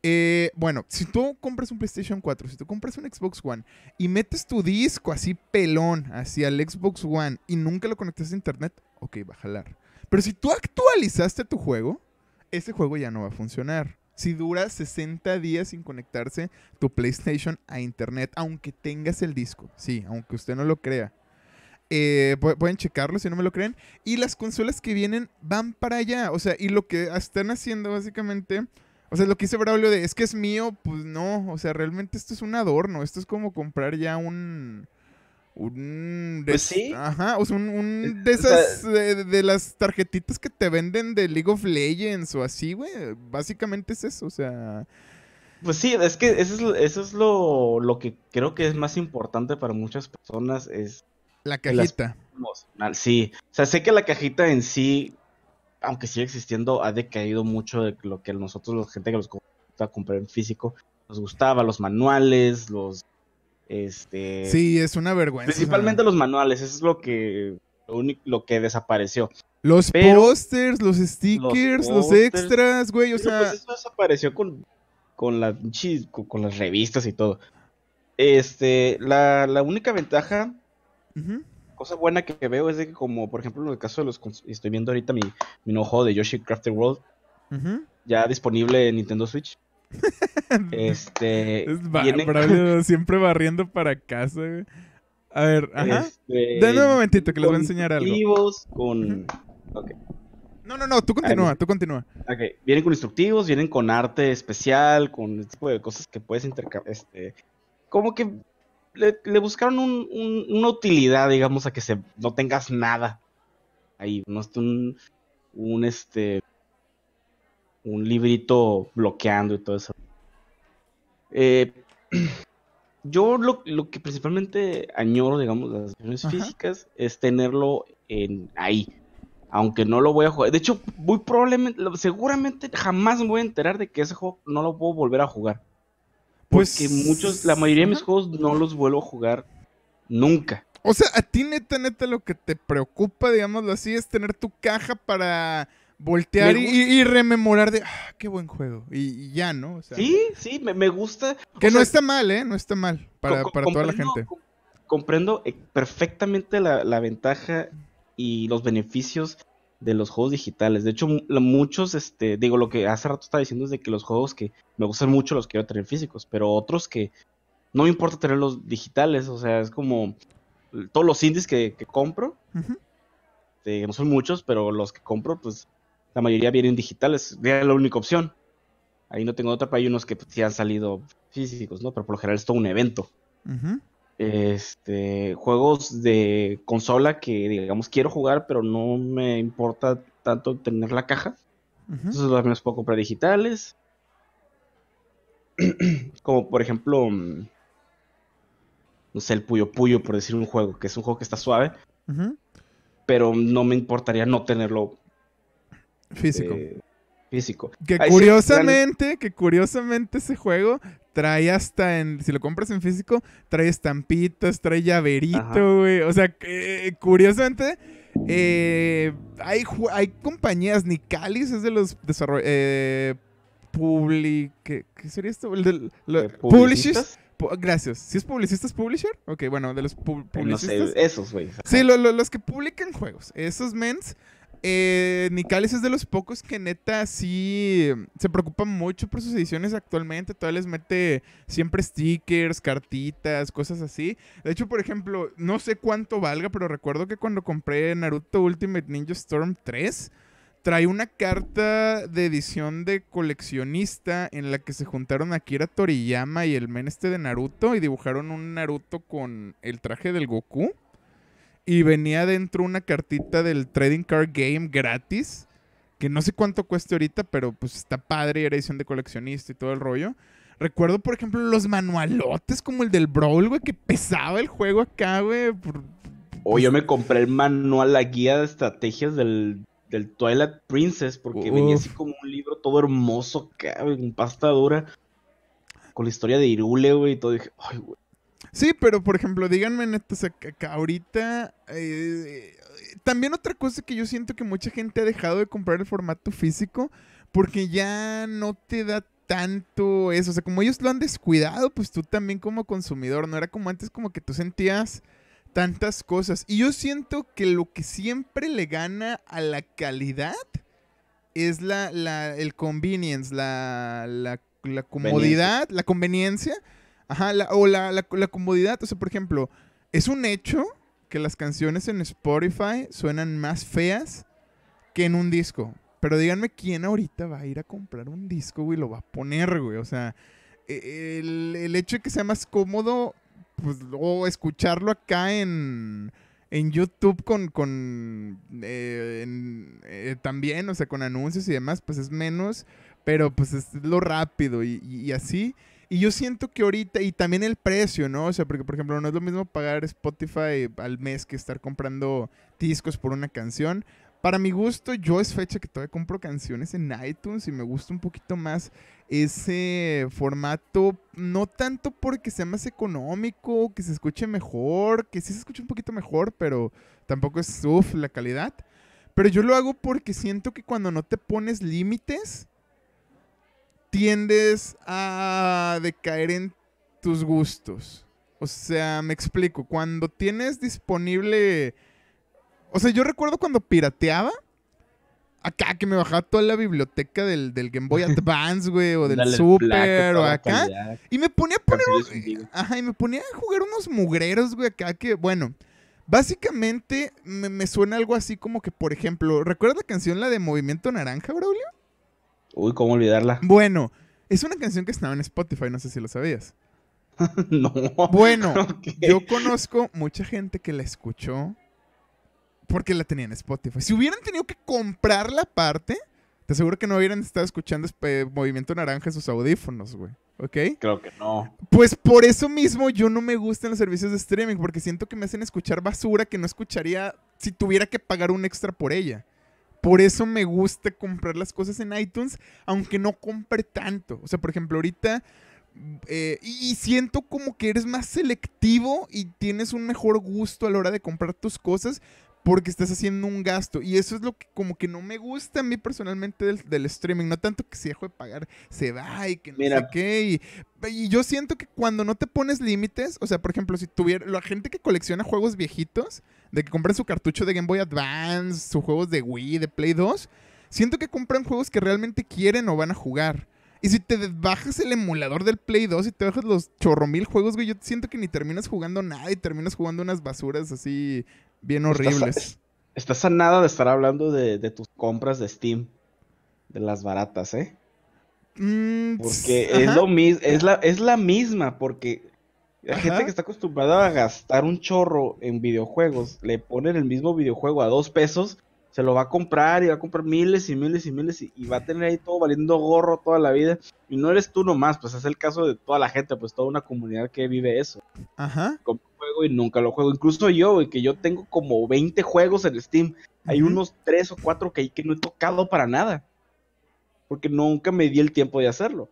Eh, bueno, si tú compras un PlayStation 4, si tú compras un Xbox One y metes tu disco así pelón hacia el Xbox One y nunca lo conectas a internet, ok, va a jalar. Pero si tú actualizaste tu juego, ese juego ya no va a funcionar. Si dura 60 días sin conectarse tu PlayStation a Internet, aunque tengas el disco, sí, aunque usted no lo crea. Eh, pueden checarlo si no me lo creen. Y las consolas que vienen van para allá. O sea, y lo que están haciendo básicamente... O sea, lo que hice Braulio de es que es mío, pues no. O sea, realmente esto es un adorno. Esto es como comprar ya un un de, un, de esas de, las tarjetitas que te venden de League of Legends o así, güey. Básicamente es eso, o sea. Pues sí, es que eso es, lo, que creo que es más importante para muchas personas es la cajita. Sí, o sea, sé que la cajita en sí, aunque sigue existiendo, ha decaído mucho de lo que nosotros, la gente que los compra en físico, nos gustaba, los manuales, los este, sí, es una vergüenza. Principalmente los manuales, eso es lo que, lo, único, que desapareció. Los posters, los stickers, los, extras, güey, o sea... Pues, eso desapareció con, con, la, con las revistas y todo. Este, la, la única ventaja, cosa buena que veo es de que como, por ejemplo, en el caso de los... Estoy viendo ahorita mi, mi juego de Yoshi Crafted World, ya disponible en Nintendo Switch. este. Es siempre barriendo para casa, güey. A ver, ajá. Dame este, un momentito que les voy a enseñar algo. Con. No, no, no, tú continúa, tú continúa. vienen con instructivos, vienen con arte especial, con este tipo de cosas que puedes intercambiar. Este, como que le, buscaron una utilidad, digamos, a que no tengas nada. Ahí, no un, un este, un librito bloqueando y todo eso. Eh, yo lo, que principalmente añoro, digamos, las acciones físicas es tenerlo en ahí. Aunque no lo voy a jugar. De hecho, muy probablemente, seguramente jamás me voy a enterar de que ese juego no lo puedo volver a jugar. Pues... Porque muchos, la mayoría de mis juegos no los vuelvo a jugar nunca. O sea, a ti neta, neta, lo que te preocupa, digámoslo así, es tener tu caja para voltear y, rememorar de, ah, qué buen juego. Y, ya, ¿no? sí, sí, me, gusta. Que no está mal, ¿eh? No está mal para, toda la gente. Comprendo eh, perfectamente la, ventaja y los beneficios de los juegos digitales. De hecho, muchos, este, digo, lo que hace rato estaba diciendo es de que los juegos que me gustan mucho los quiero tener físicos, pero otros que no me importa tenerlos digitales, o sea, es como eh, todos los indies que, compro, este, no son muchos, pero los que compro, pues la mayoría vienen digitales, es la única opción. Ahí no tengo otra, pero hay unos que pues, sí han salido físicos, ¿no? Pero por lo general es todo un evento. Este, juegos de consola que, digamos, quiero jugar, pero no me importa tanto tener la caja. Entonces, Entonces, los menos puedo comprar digitales. Como por ejemplo, mm, no sé, el Puyo Puyo, por decir un juego, que es un juego que está suave, pero no me importaría no tenerlo Físico. Eh, físico. Que curiosamente, que curiosamente ese juego trae hasta en, si lo compras en físico, trae estampitas, trae llaverito, güey. O sea, eh, curiosamente, eh, hay, hay compañías, Nicalis es de los desarrolladores, public, ¿qué, sería esto? El del, gracias. ¿Si ¿Sí es publicistas publisher? Ok, bueno, de los publicistas. No esos, güey. Sí, los que publican juegos. Esos mens eh, es de los pocos que neta sí se preocupa mucho por sus ediciones actualmente. Todavía les mete siempre stickers, cartitas, cosas así. De hecho, por ejemplo, no sé cuánto valga, pero recuerdo que cuando compré Naruto Ultimate Ninja Storm 3, trae una carta de edición de coleccionista en la que se juntaron Akira Toriyama y el men este de Naruto y dibujaron un Naruto con el traje del Goku. Y venía dentro una cartita del Trading Card Game gratis. Que no sé cuánto cueste ahorita, pero pues está padre, y era edición de coleccionista y todo el rollo. Recuerdo, por ejemplo, los manualotes como el del Brawl, güey, que pesaba el juego acá, güey. O pues yo me compré el manual, la guía de estrategias del, del Twilight Princess, porque venía así como un libro todo hermoso, güey en pasta dura, con la historia de Irule, güey, y todo. dije, ay, güey, Sí, pero por ejemplo, díganme neta, o ahorita. Eh, eh, también otra cosa que yo siento que mucha gente ha dejado de comprar el formato físico porque ya no te da tanto eso. O sea, como ellos lo han descuidado, pues tú también como consumidor, no era como antes como que tú sentías tantas cosas. Y yo siento que lo que siempre le gana a la calidad es la, la el convenience, la comodidad, la conveniencia Ajá, la, o la, la, comodidad. O sea, por ejemplo, es un hecho que las canciones en Spotify suenan más feas que en un disco. Pero díganme quién ahorita va a ir a comprar un disco, güey, lo va a poner, güey. O sea, e, el, hecho de que sea más cómodo, pues, o escucharlo acá en, en YouTube con, con eh, eh, también, o sea, con anuncios y demás, pues es menos, pero pues es lo rápido y así. Y yo siento que ahorita, y también el precio, ¿no? O sea, porque por ejemplo no es lo mismo pagar Spotify al mes que estar comprando discos por una canción. Para mi gusto, yo es fecha que todavía compro canciones en iTunes y me gusta un poquito más ese formato, no tanto porque sea más económico, que se escuche mejor, que sí se escuche un poquito mejor, pero tampoco es uff la calidad. Pero yo lo hago porque siento que cuando no te pones límites, tiendes a decaer en tus gustos. O sea, me explico, cuando tienes disponible... O sea, yo recuerdo cuando pirateaba, acá que me bajaba toda la biblioteca del, Game Boy Advance, güey, o del Super, o acá. Y me ponía a poner. ajá, y me ponía a jugar unos mugreros, güey, acá que, bueno. Básicamente me, suena algo así como que, por ejemplo, ¿recuerdas la canción la de Movimiento Naranja, Braulio? Uy, ¿cómo olvidarla? Bueno, es una canción que estaba en Spotify, no sé si lo sabías. no. Bueno, yo conozco mucha gente que la escuchó porque la tenía en Spotify. Si hubieran tenido que comprar la parte, te aseguro que no hubieran estado escuchando eh, Movimiento Naranja en sus audífonos, güey. ¿Ok? Creo que no. Pues por eso mismo yo no me gustan los servicios de streaming, porque siento que me hacen escuchar basura que no escucharía si tuviera que pagar un extra por ella. Por eso me gusta comprar las cosas en iTunes, aunque no compre tanto. O sea, por ejemplo, ahorita... Eh, y siento como que eres más selectivo y tienes un mejor gusto a la hora de comprar tus cosas porque estás haciendo un gasto. Y eso es lo que como que no me gusta a mí personalmente del, streaming. No tanto que si dejo de pagar se va y que no Mira. sé qué. Y, yo siento que cuando no te pones límites, o sea, por ejemplo, si tuviera la gente que colecciona juegos viejitos, de que compren su cartucho de Game Boy Advance, sus juegos de Wii, de Play 2, siento que compran juegos que realmente quieren o van a jugar. Y si te bajas el emulador del Play 2 y te bajas los chorromil juegos, güey, yo siento que ni terminas jugando nada y terminas jugando unas basuras así bien horribles. Estás, a nada de estar hablando de, tus compras de Steam, de las baratas, ¿eh? Mm, porque es, lo, es, la, es la misma, porque la gente que está acostumbrada a gastar un chorro en videojuegos, le ponen el mismo videojuego a dos pesos, se lo va a comprar y va a comprar miles y miles y miles y, va a tener ahí todo valiendo gorro toda la vida. Y no eres tú nomás, pues es el caso de toda la gente, pues toda una comunidad que vive eso. Ajá. Compro un juego y nunca lo juego. Incluso yo, que yo tengo como 20 juegos en Steam. Hay unos 3 o 4 que, que no he tocado para nada. Porque nunca me di el tiempo de hacerlo.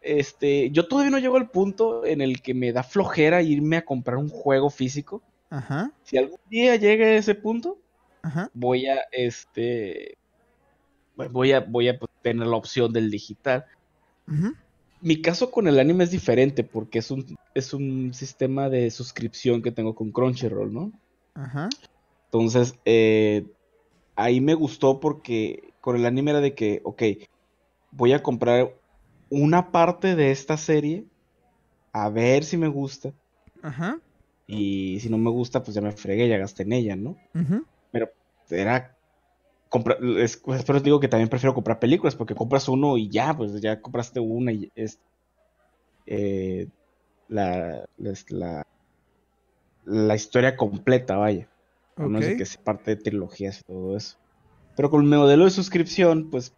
Este, yo todavía no llego al punto en el que me da flojera irme a comprar un juego físico. Ajá. Si algún día llegue a ese punto, voy a, este, voy a, voy a pues, tener la opción del digital. Mi caso con el anime es diferente porque es un, es un sistema de suscripción que tengo con Crunchyroll, ¿no? Ajá. Entonces, eh, ahí me gustó porque con el anime era de que, ok, voy a comprar una parte de esta serie a ver si me gusta. Ajá. Y si no me gusta, pues ya me fregué, ya gasté en ella, ¿no? Pero era. espero es, pues, digo que también prefiero comprar películas porque compras uno y ya, pues ya compraste una y es. Eh, la, la, la historia completa, vaya. No sé que sea parte de trilogías y todo eso. Pero con el modelo de suscripción, pues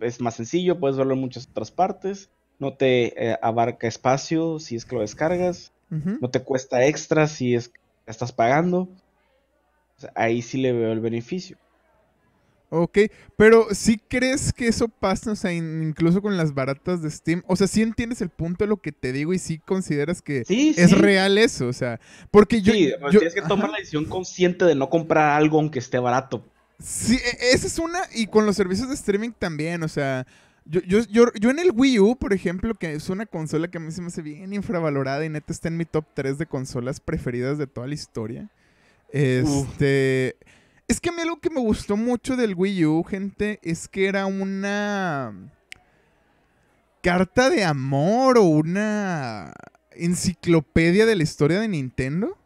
es más sencillo, puedes verlo en muchas otras partes, no te eh, abarca espacio si es que lo descargas, no te cuesta extra si es estás pagando. ahí sí le veo el beneficio. Ok, pero si crees que eso pasa, o sea, incluso con las baratas de Steam, o sea, si entiendes el punto de lo que te digo y si consideras que es real eso, o sea, porque yo... Sí, tienes que tomar la decisión consciente de no comprar algo aunque esté barato. Sí, e, esa es una. Y con los servicios de streaming también, o sea. Yo, en el Wii U, por ejemplo, que es una consola que a mí se me hace bien infravalorada y neta está en mi top 3 de consolas preferidas de toda la historia. Este. Es que a mí algo que me gustó mucho del Wii U, gente, es que era una carta de amor o una enciclopedia de la historia de Nintendo.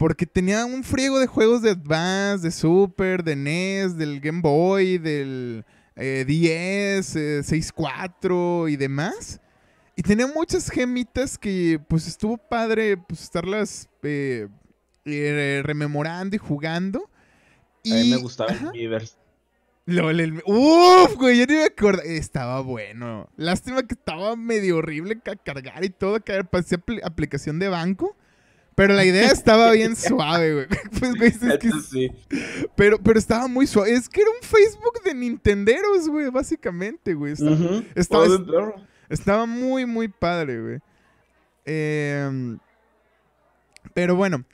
Porque tenía un friego de juegos de Advance, de Super, de NES, del Game Boy, del 10, eh, 64 eh, y demás. Y tenía muchas gemitas que pues estuvo padre pues estarlas eh, rememorando y jugando. Y, a mí me gustaba el LOL, güey, yo ni me acuerdo. Estaba bueno. Lástima que estaba medio horrible cargar y todo, que parecía pues, aplicación de banco. Pero la idea estaba bien suave, güey. Pues, güey, que... sí. Pero, pero estaba muy suave. Es que era un Facebook de Nintenderos, güey, básicamente, güey. Estaba, muy, muy padre, güey. Em, pero bueno.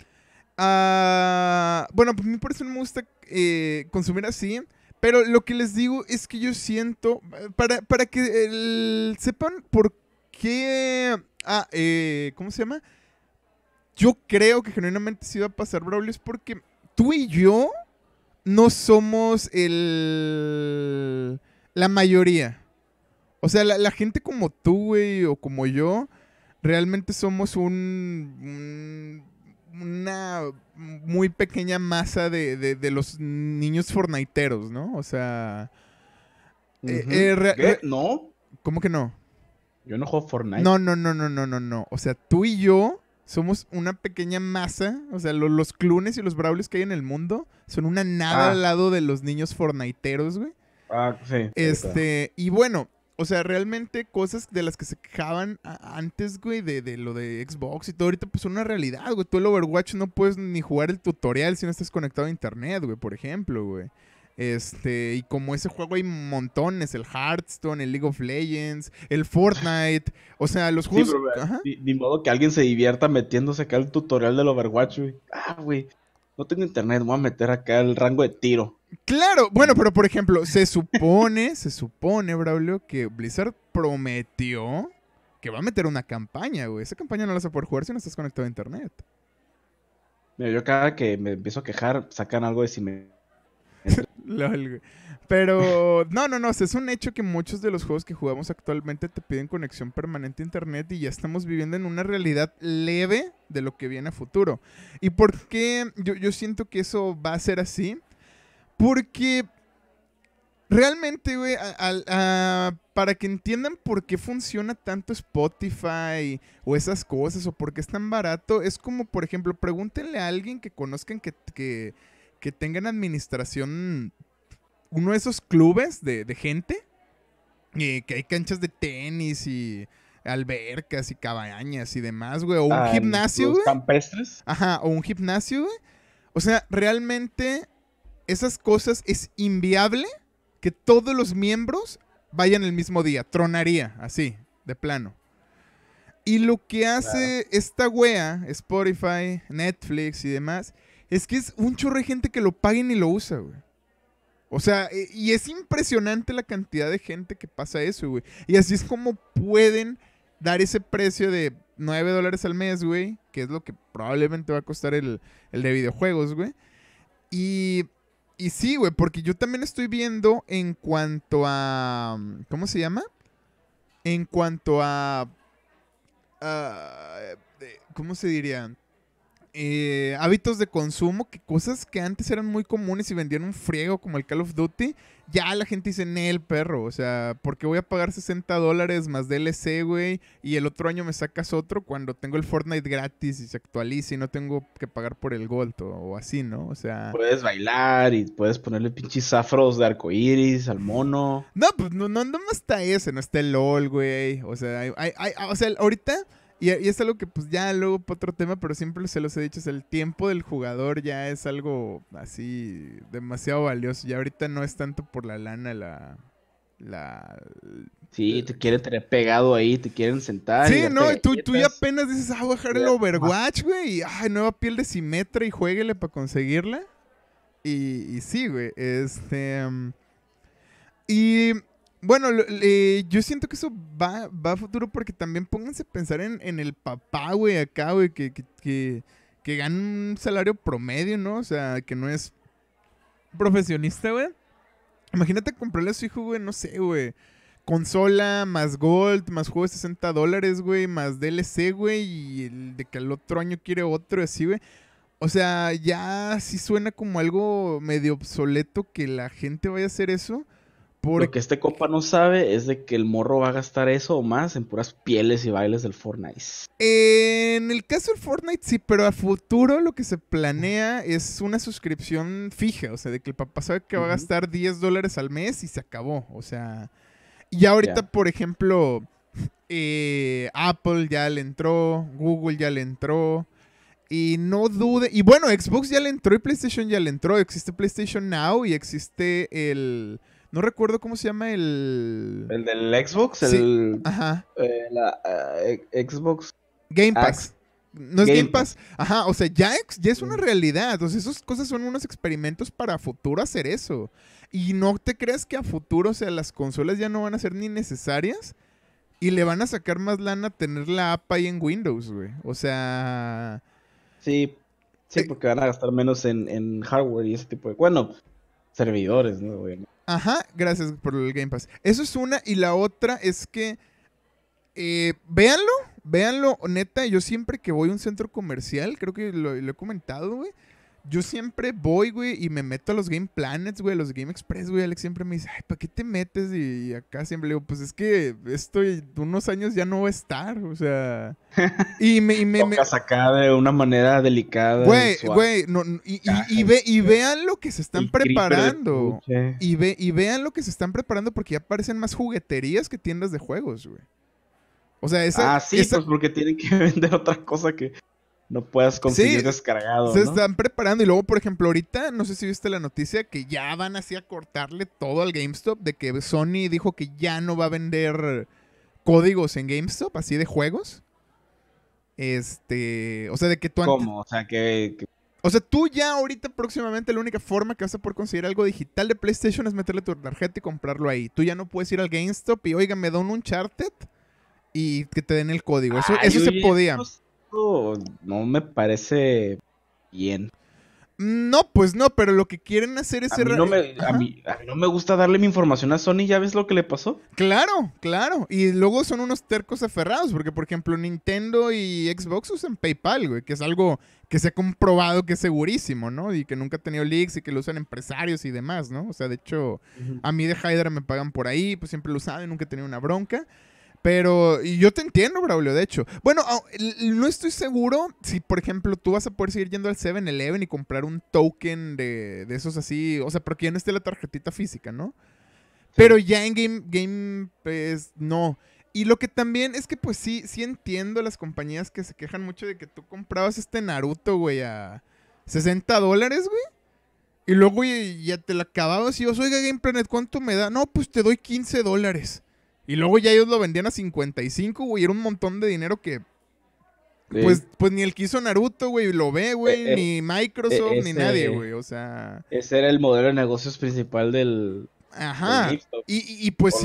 Ah, bueno, pues a mí por eso no me gusta eh, consumir así. Pero lo que les digo es que yo siento, para, que sepan por qué... Ah, eh, ¿cómo se llama? yo creo que genuinamente sí va a pasar, Braulio, es porque tú y yo no somos el... la mayoría. O sea, la, gente como tú, güey, o como yo, realmente somos un, una muy pequeña masa de, los niños fornaiteros, ¿no? O sea... Eh, eh, ¿No? ¿Cómo que no? Yo no juego Fortnite. No, no, no, no, no, no, no. O sea, tú y yo somos una pequeña masa. O sea, los clunes y los brawlers que hay en el mundo son una nada ah. al lado de los niños fornaiteros, güey. Ah, sí. Este, y bueno, o sea, realmente cosas de las que se quejaban antes, güey, de, de, lo de Xbox y todo, ahorita pues son una realidad, güey. Tú el Overwatch no puedes ni jugar el tutorial si no estás conectado a internet, güey, por ejemplo, güey. Este, y como ese juego hay montones, el Hearthstone, el League of Legends, el Fortnite, o sea, los juegos... Ni, modo que alguien se divierta metiéndose acá el tutorial del Overwatch, güey. Ah, güey, no tengo internet, voy a meter acá el rango de tiro. Claro, bueno, pero por ejemplo, se supone, se supone, Braulio, que Blizzard prometió que va a meter una campaña, güey. Esa campaña no la vas a poder jugar si no estás conectado a internet. Mira, yo cada que me empiezo a quejar, sacan algo de si me Pero no, no, no, es un hecho que muchos de los juegos que jugamos actualmente te piden conexión permanente a internet y ya estamos viviendo en una realidad leve de lo que viene a futuro. ¿Y por qué yo, siento que eso va a ser así? Porque realmente, güey, para que entiendan por qué funciona tanto Spotify o esas cosas o por qué es tan barato, es como, por ejemplo, pregúntenle a alguien que conozcan que que tengan administración, uno de esos clubes de, gente, y que hay canchas de tenis y albercas y cabañas y demás, güey, o un ah, gimnasio, Ajá, o un gimnasio, güey. O sea, realmente esas cosas es inviable que todos los miembros vayan el mismo día. Tronaría, así, de plano. Y lo que hace esta wea, Spotify, Netflix y demás, es que es un chorro de gente que lo pague y ni lo usa, güey. O sea, e, y es impresionante la cantidad de gente que pasa eso, güey. Y así es como pueden dar ese precio de 9 dólares al mes, güey, que es lo que probablemente va a costar el, de videojuegos, güey. Y, y sí, güey, porque yo también estoy viendo en cuanto a... ¿Cómo se llama? En cuanto a... a ¿Cómo se diría? eh, hábitos de consumo, que cosas que antes eran muy comunes y vendían un friego como el Call of Duty, ya la gente dice, ne, el perro, o sea, porque voy a pagar 60 dólares más DLC, güey? Y el otro año me sacas otro cuando tengo el Fortnite gratis y se actualiza y no tengo que pagar por el Gold o, así, ¿no? O sea... Puedes bailar y puedes ponerle pinches afros de arcoiris al mono. No, pues no, no, no está ese, no está el LOL, güey, o sea, o sea, ahorita... Y, es algo que pues ya luego para otro tema, pero siempre se los he dicho, es el tiempo del jugador ya es algo así demasiado valioso. Y ahorita no es tanto por la lana la... la sí, eh, te quieren tener pegado ahí, te quieren sentar. Sí, no, y tú, ya apenas dices, ah, voy a dejar el Overwatch, güey, y ay, nueva piel de Simetra y jueguele para conseguirla. Y, y sí, güey, este... Mm, y bueno, yo siento que eso va, a futuro porque también pónganse a pensar en, el papá, güey, acá, güey, que, que, gana un salario promedio, ¿no? O sea, que no es profesionista, güey. Imagínate comprarle a su hijo, güey, no sé, güey. Consola, más Gold, más juego de 60 dólares, güey, más DLC, güey, y el de que al otro año quiere otro, así, güey. O sea, ya sí suena como algo medio obsoleto que la gente vaya a hacer eso. Lo que este compa no sabe es de que el morro va a gastar eso o más en puras pieles y bailes del Fortnite. En el caso del Fortnite sí, pero a futuro lo que se planea es una suscripción fija, o sea, de que el papá sabe que va a gastar 10 dólares al mes y se acabó, o sea... Y ahorita, por ejemplo, eh, Apple ya le entró, Google ya le entró. Y no dude. Y bueno, Xbox ya le entró y PlayStation ya le entró. Existe PlayStation Now y existe el no recuerdo cómo se llama el. El del Xbox, el. Ajá. Eh, la, eh, Xbox. Game ah, Pass. no es Game, Pass. Ajá, o sea, ya, ya es una mm. realidad. O sea, esas cosas son unos experimentos para futuro hacer eso. Y no te creas que a futuro, o sea, las consolas ya no van a ser ni necesarias. Y le van a sacar más lana tener la app ahí en Windows, güey. O sea. Sí, sí, eh, porque van a gastar menos en, hardware y ese tipo de. Bueno, servidores, ¿no, güey? Ajá, gracias por el Game Pass. Eso es una. Y la otra es que. Eh, véanlo, véanlo, neta. Yo siempre que voy a un centro comercial, creo que lo, lo he comentado, güey yo siempre voy, güey, y me meto a los Game Planets, güey, los Game Express, güey. Alex siempre me dice, ay, ¿para qué te metes? Y, acá siempre digo, pues es que esto unos años ya no va a estar, o sea. Y me. me, me... Acá de una manera delicada. Güey, güey, y, y, vean lo que se están preparando. Y, y vean lo que se están preparando porque ya parecen más jugueterías que tiendas de juegos, güey. O sea, esa. Ah, sí, pues porque tienen que vender otra cosa que no puedas conseguir descargado. Se están preparando y luego, por ejemplo, ahorita, no sé si viste la noticia, que ya van así a cortarle todo al GameStop, de que Sony dijo que ya no va a vender códigos en GameStop, así de juegos. Este, o sea, de que tú... ¿Cómo? O sea, que, O sea, tú ya ahorita próximamente la única forma que vas a poder conseguir algo digital de PlayStation es meterle tu tarjeta y comprarlo ahí. Tú ya no puedes ir al GameStop y, oiga, me da un Uncharted y que te den el código. Eso, eso se podía no me parece bien. No, pues no, pero lo que quieren hacer es... A, mí no me, a mí, no me gusta darle mi información a Sony, ¿ya ves lo que le pasó? Claro, claro. Y luego son unos tercos aferrados, porque por ejemplo Nintendo y Xbox usan PayPal, güey, que es algo que se ha comprobado que es segurísimo, ¿no? Y que nunca ha tenido leaks y que lo usan empresarios y demás, ¿no? O sea, de hecho, a mí de Hydra me pagan por ahí, pues siempre lo saben, nunca he tenido una bronca. Pero y yo te entiendo, Braulio, de hecho. Bueno, no estoy seguro si, por ejemplo, tú vas a poder seguir yendo al 7-Eleven y comprar un token de, esos así. O sea, porque ya no esté la tarjetita física, ¿no? Pero ya en Game, Game pues, no. Y lo que también es que, pues sí, sí entiendo las compañías que se quejan mucho de que tú comprabas este Naruto, güey, a 60 dólares, güey. Y luego, ya te la acababas y yo, oiga, Game Planet, ¿cuánto me da? No, pues te doy 15 dólares. Y luego ya ellos lo vendían a 55, güey. Era un montón de dinero que. Pues, pues ni el que hizo Naruto, güey, lo ve, güey, eh, eh, ni Microsoft, e-, ni nadie, güey, o sea... Ese era el modelo de negocios principal del... Ajá, y, pues...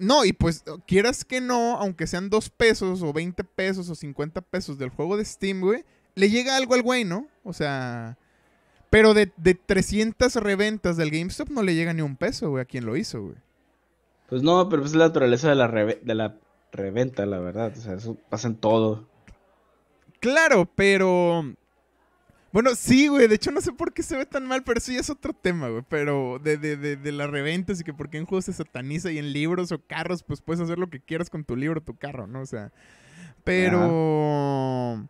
no, y pues quieras que no, aunque sean dos pesos o 20 pesos o 50 pesos del juego de Steam, güey, le llega algo al güey, ¿no? O sea... Pero de, de 300 reventas del GameStop no le llega ni un peso, güey, a quien lo hizo, güey. Pues no, pero es la naturaleza de la, de la reventa, la verdad. O sea, eso pasa en todo. Claro, pero. Bueno, sí, güey. De hecho, no sé por qué se ve tan mal, pero eso ya es otro tema, güey. Pero de, de, de, de las que porque qué en juegos se sataniza y en libros o carros, pues puedes hacer lo que quieras con tu libro, tu carro, ¿no? O sea. Pero.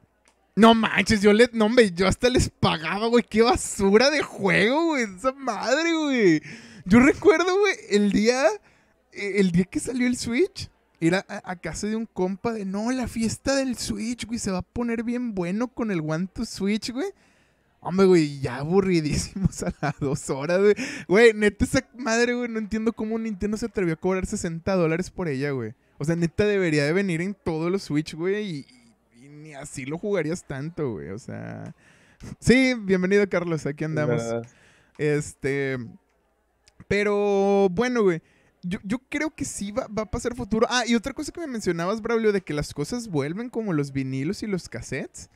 No manches, yo le. No, yo hasta les pagaba, güey. Qué basura de juego, güey. Esa madre, güey. Yo recuerdo, güey, el día e-, el día que salió el Switch, era a, casa de un compa de, no, la fiesta del Switch, güey, se va a poner bien bueno con el One to Switch, güey. Hombre, güey, ya aburridísimos a las dos horas, güey. Güey, neta, esa madre, güey, no entiendo cómo Nintendo se atrevió a cobrar 60 dólares por ella, güey. O sea, neta, debería de venir en todos los Switch, güey, y, ni así lo jugarías tanto, güey. O sea... Sí, bienvenido, Carlos, aquí andamos. Este... Pero, bueno, güey. Yo, creo que sí va, a pasar futuro. Ah, y otra cosa que me mencionabas, Braulio, de que las cosas vuelven como los vinilos y los cassettes.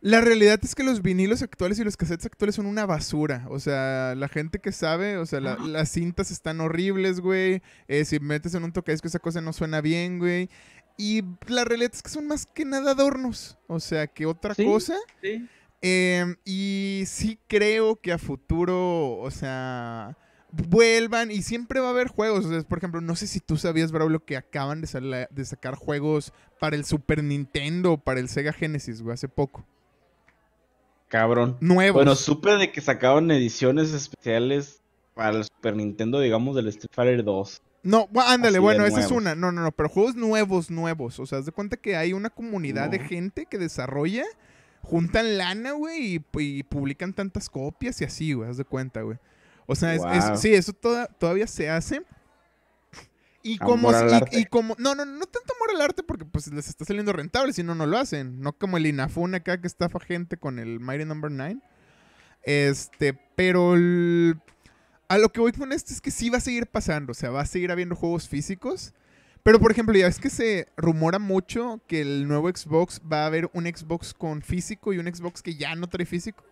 La realidad es que los vinilos actuales y los cassettes actuales son una basura. O sea, la gente que sabe, o sea, las cintas están horribles, güey. Eh, si metes en un tocadisco esa cosa no suena bien, güey. Y la realidad es que son más que nada adornos. O sea, que otra cosa. Sí. Em, y sí creo que a futuro, o sea vuelvan y siempre va a haber juegos. O por ejemplo, no sé si tú sabías, Braulio, que acaban de, sacar juegos para el Super Nintendo, para el Sega Genesis, güey, hace poco. Cabrón. Nuevos. Bueno, supe de que sacaban ediciones especiales para el Super Nintendo, digamos, del Street Fighter 2. No, ándale, bueno, esa es una. No, no, no, pero juegos nuevos, nuevos. O sea, haz de cuenta que hay una comunidad de gente que desarrolla juntan lana, güey, y, y, publican tantas copias y así, güey, haz de cuenta, güey. O sea, sí, eso todavía se hace. Y como, no, no, no tanto amor al arte porque pues les está saliendo rentable, si no, no lo hacen. No como el Inafune acá que estafa gente con el Mighty Number no. 9. Este, pero a lo que voy con esto es que sí va a seguir pasando, o sea, va a seguir habiendo juegos físicos. Pero por ejemplo, ya es que se rumora mucho que el nuevo Xbox va a haber un Xbox con físico y un Xbox que ya no trae físico.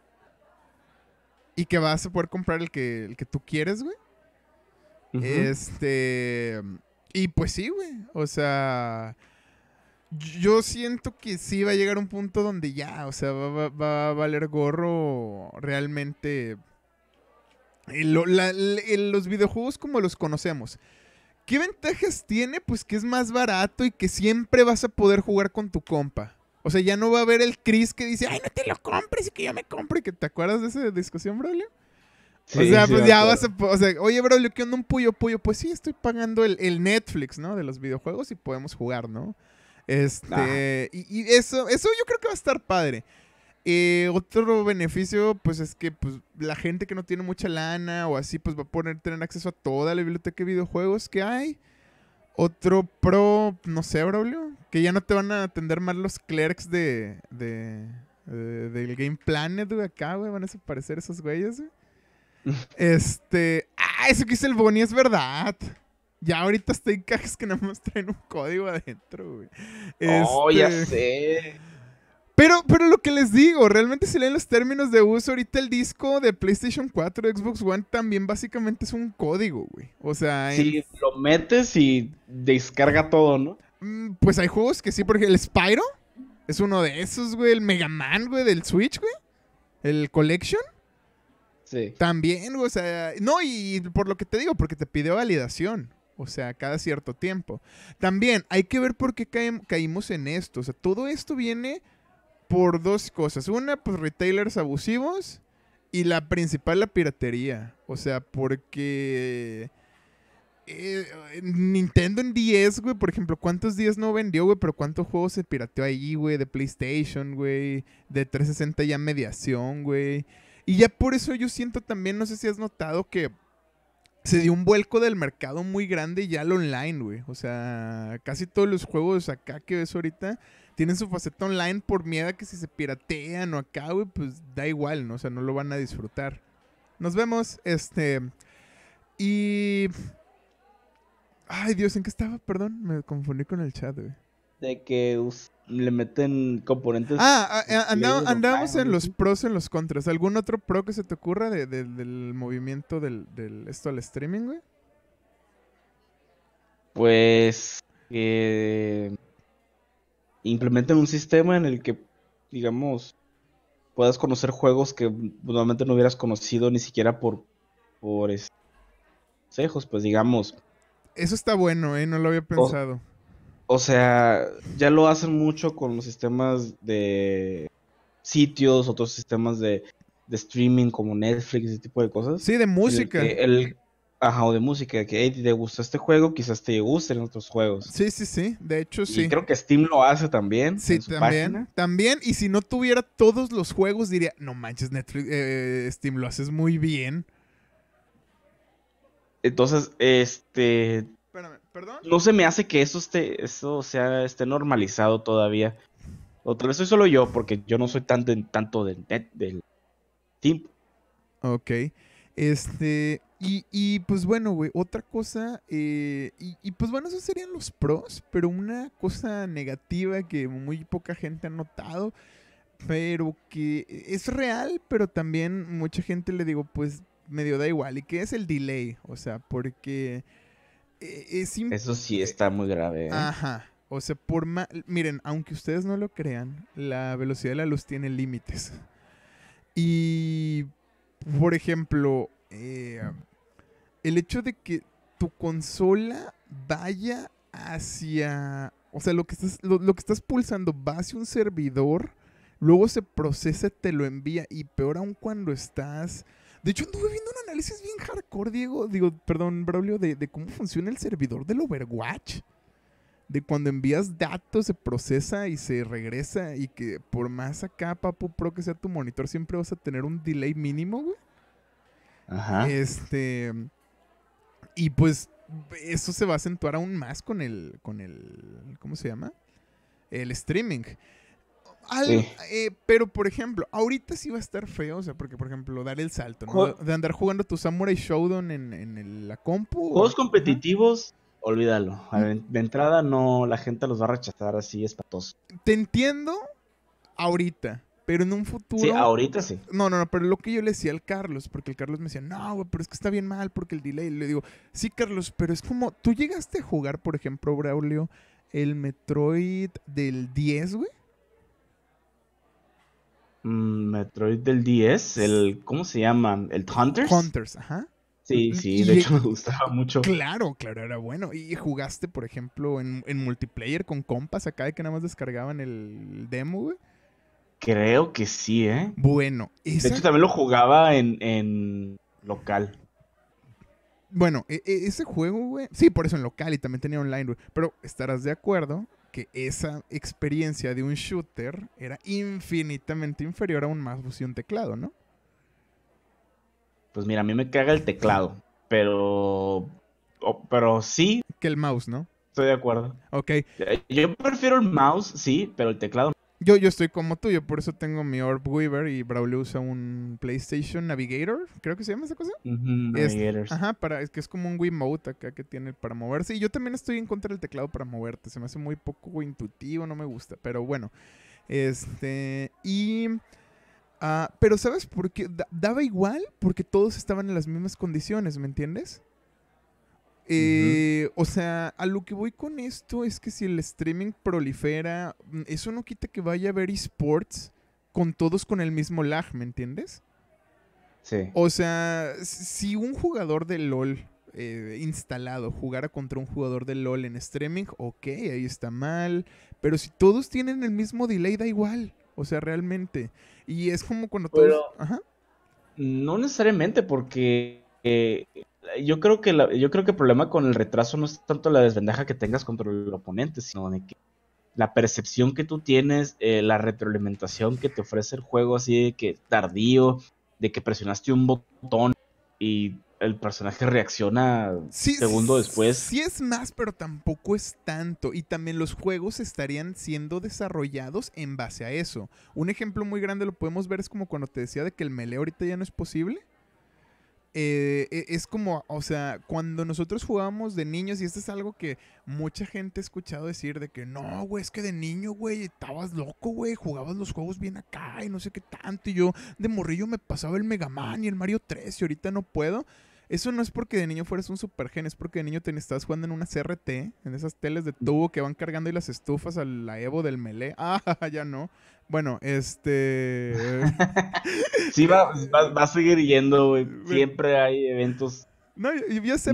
Y que vas a poder comprar el que, el que tú quieres, güey. Este. Y pues sí, güey. O sea. Yo siento que sí va a llegar un punto donde ya, o sea, va, a valer gorro realmente. los videojuegos como los conocemos. ¿Qué ventajas tiene? Pues que es más barato y que siempre vas a poder jugar con tu compa. O sea, ya no va a haber el Chris que dice, ay, no te lo compres y que yo me compre. ¿Que ¿Te acuerdas de esa discusión, Brolio? o sea, pues ya vas a... O sea, oye, Braulio, ¿qué onda un puyo puyo? Pues sí, estoy pagando el, Netflix, ¿no? De los videojuegos y podemos jugar, ¿no? Este... Ah. Y, eso, eso yo creo que va a estar padre. Eh, otro beneficio, pues es que pues, la gente que no tiene mucha lana o así, pues va a poder tener acceso a toda la biblioteca de videojuegos que hay. Otro pro, no sé, Braulio, que ya no te van a atender más los clerks de, de, eh, del Game Planet, güey, acá, güey, van a desaparecer esos güeyes, güey. Este, ah, eso que hizo el Bonnie es verdad. Ya ahorita estoy en cajas que nada más traen un código adentro, güey. Oh, ya este, sé. Pero, pero lo que les digo, realmente si leen los términos de uso, ahorita el disco de PlayStation 4, Xbox One, también básicamente es un código, güey. O sea... Si lo metes y descarga todo, ¿no? Mm, pues hay juegos que sí, porque el Spyro es uno de esos, güey. El Mega Man, güey, del Switch, güey. El Collection. Sí. También, o sea, no, y por lo que te digo, porque te pide validación, o sea, cada cierto tiempo. También hay que ver por qué caímos en esto, o sea, todo esto viene por dos cosas. Una, pues retailers abusivos y la principal, la piratería. O sea, porque... Eh, Nintendo en 10, güey, por ejemplo, ¿cuántos días no vendió, güey? Pero ¿cuántos juegos se pirateó ahí, güey? De PlayStation, güey. De 360 ya mediación, güey. Y ya por eso yo siento también, no sé si has notado que se dio un vuelco del mercado muy grande ya al online, güey. O sea, casi todos los juegos acá que ves ahorita tienen su faceta online por miedo que si se piratean o acá, güey, pues da igual, ¿no? O sea, no lo van a disfrutar. Nos vemos, este. Y. Ay, Dios, ¿en qué estaba? Perdón, me confundí con el chat, güey. De que le meten componentes. Ah, ah eh, andábamos en los pros y en los contras. ¿Algún otro pro que se te ocurra del movimiento del, del, esto al streaming, güey? Pues. Eh, implementen un sistema en el que, digamos, puedas conocer juegos que normalmente no hubieras conocido ni siquiera por, por este, consejos, pues digamos. Eso está bueno, ¿eh? No lo había pensado. O, sea, ya lo hacen mucho con los sistemas de sitios, otros sistemas de, streaming como Netflix, ese tipo de cosas. Sí, de música. Ajá, o de música, que te gusta este juego, quizás te gusten otros juegos. Sí, sí, sí, de hecho sí. creo que Steam lo hace también. Sí, también. También, y si no tuviera todos los juegos, diría, no manches, Netflix, eh, eh, Steam lo haces muy bien. Entonces, este... ¿perdón? No se me hace que eso esté, eso sea, esté normalizado todavía. otra vez soy solo yo, porque yo no soy tanto tanto del del Steam. Ok. Este, y, pues bueno, güey, otra cosa, eh, y, pues bueno, esos serían los pros, pero una cosa negativa que muy poca gente ha notado, pero que es real, pero también mucha gente le digo, pues medio da igual, y que es el delay, o sea, porque eh, es... Eso sí eh, está muy grave. Ajá, o sea, por más. Miren, aunque ustedes no lo crean, la velocidad de la luz tiene límites. Y. Por ejemplo el hecho de que tu consola vaya hacia. O sea, lo que estás, lo, que estás pulsando va hacia un servidor, luego se procesa, te lo envía, y peor aún cuando estás. De hecho, anduve viendo un análisis bien hardcore, Diego. Digo, perdón, Braulio, de, de cómo funciona el servidor del Overwatch de cuando envías datos se procesa y se regresa y que por más acá, papu pro que sea tu monitor, siempre vas a tener un delay mínimo, güey. Ajá. Este, y pues eso se va a acentuar aún más con el, con el, ¿cómo se llama? El streaming. Eh, pero, por ejemplo, ahorita sí va a estar feo, o sea, porque, por ejemplo, dar el salto, ¿no? De andar jugando tu Samurai Showdown en, en la compu. Juegos competitivos, olvídalo. Mm. de entrada, no, la gente los va a rechazar así espantoso. Te entiendo ahorita, pero en un futuro. Sí, ahorita sí. No, no, no, pero lo que yo le decía al Carlos, porque el Carlos me decía, no, güey, pero es que está bien mal porque el delay. Le digo, sí, Carlos, pero es como, tú llegaste a jugar, por ejemplo, Braulio, el Metroid del 10, güey. Mm, Metroid del 10, el, ¿cómo se llama? ¿El Hunters? Hunters, ajá. Sí, sí, de hecho me gustaba mucho. Claro, claro, era bueno. Y jugaste, por ejemplo, en, en multiplayer con compas acá de que nada más descargaban el demo, güey. Creo que sí, ¿eh? Bueno, ese... De hecho, también lo jugaba en, local. Bueno, e, e, ese juego, güey. Sí, por eso en local y también tenía online, Pero estarás de acuerdo que esa experiencia de un shooter era infinitamente inferior a un mouse y un teclado, ¿no? Pues mira, a mí me caga el teclado, pero. pero sí. Que el mouse, ¿no? Estoy de acuerdo. Ok. Yo prefiero el mouse, sí, pero el teclado. Yo, yo estoy como tú, yo por eso tengo mi Orb Weaver y Braulio usa un PlayStation Navigator, creo que se llama esa cosa. Ajá, para, es que es como un Wiimote acá que tiene para moverse. Y yo también estoy en contra del teclado para moverte, se me hace muy poco intuitivo, no me gusta, pero bueno. Este, y... Ah, pero ¿sabes por qué? daba igual porque todos estaban en las mismas condiciones, ¿me entiendes? Eh, O sea, a lo que voy con esto es que si el streaming prolifera, mm, eso no quita que vaya a haber esports con todos con el mismo lag, ¿me entiendes? Sí. O sea, si un jugador de LOL eh, instalado jugara contra un jugador de LOL en streaming, ok, ahí está mal. Pero si todos tienen el mismo delay, da igual. O sea, realmente. Y es como cuando todos. Ajá. No necesariamente, porque eh, yo creo que yo creo que el problema con el retraso no es tanto la desventaja que tengas contra el oponente, sino de que la percepción que tú tienes, eh, la retroalimentación que te ofrece el juego así de que tardío, de que presionaste un botón y el personaje reacciona sí, segundo después. Sí es más, pero tampoco es tanto. Y también los juegos estarían siendo desarrollados en base a eso. Un ejemplo muy grande lo podemos ver es como cuando te decía de que el melee ahorita ya no es posible. Eh, e, es como, o sea, cuando nosotros jugábamos de niños, y esto es algo que mucha gente ha escuchado decir de que no, güey, es que de niño, güey, estabas loco, güey, jugabas los juegos bien acá y no sé qué tanto, y yo de morrillo me pasaba el Mega Man y el Mario 3 y ahorita no puedo. Eso no es porque de niño fueras un supergen, es porque de niño te estabas jugando en una CRT, en esas teles de tubo que van cargando y las estufas a la Evo del Melee. Ah, ya no. Bueno, este. sí, va, va, a seguir yendo, güey. Siempre hay eventos. No,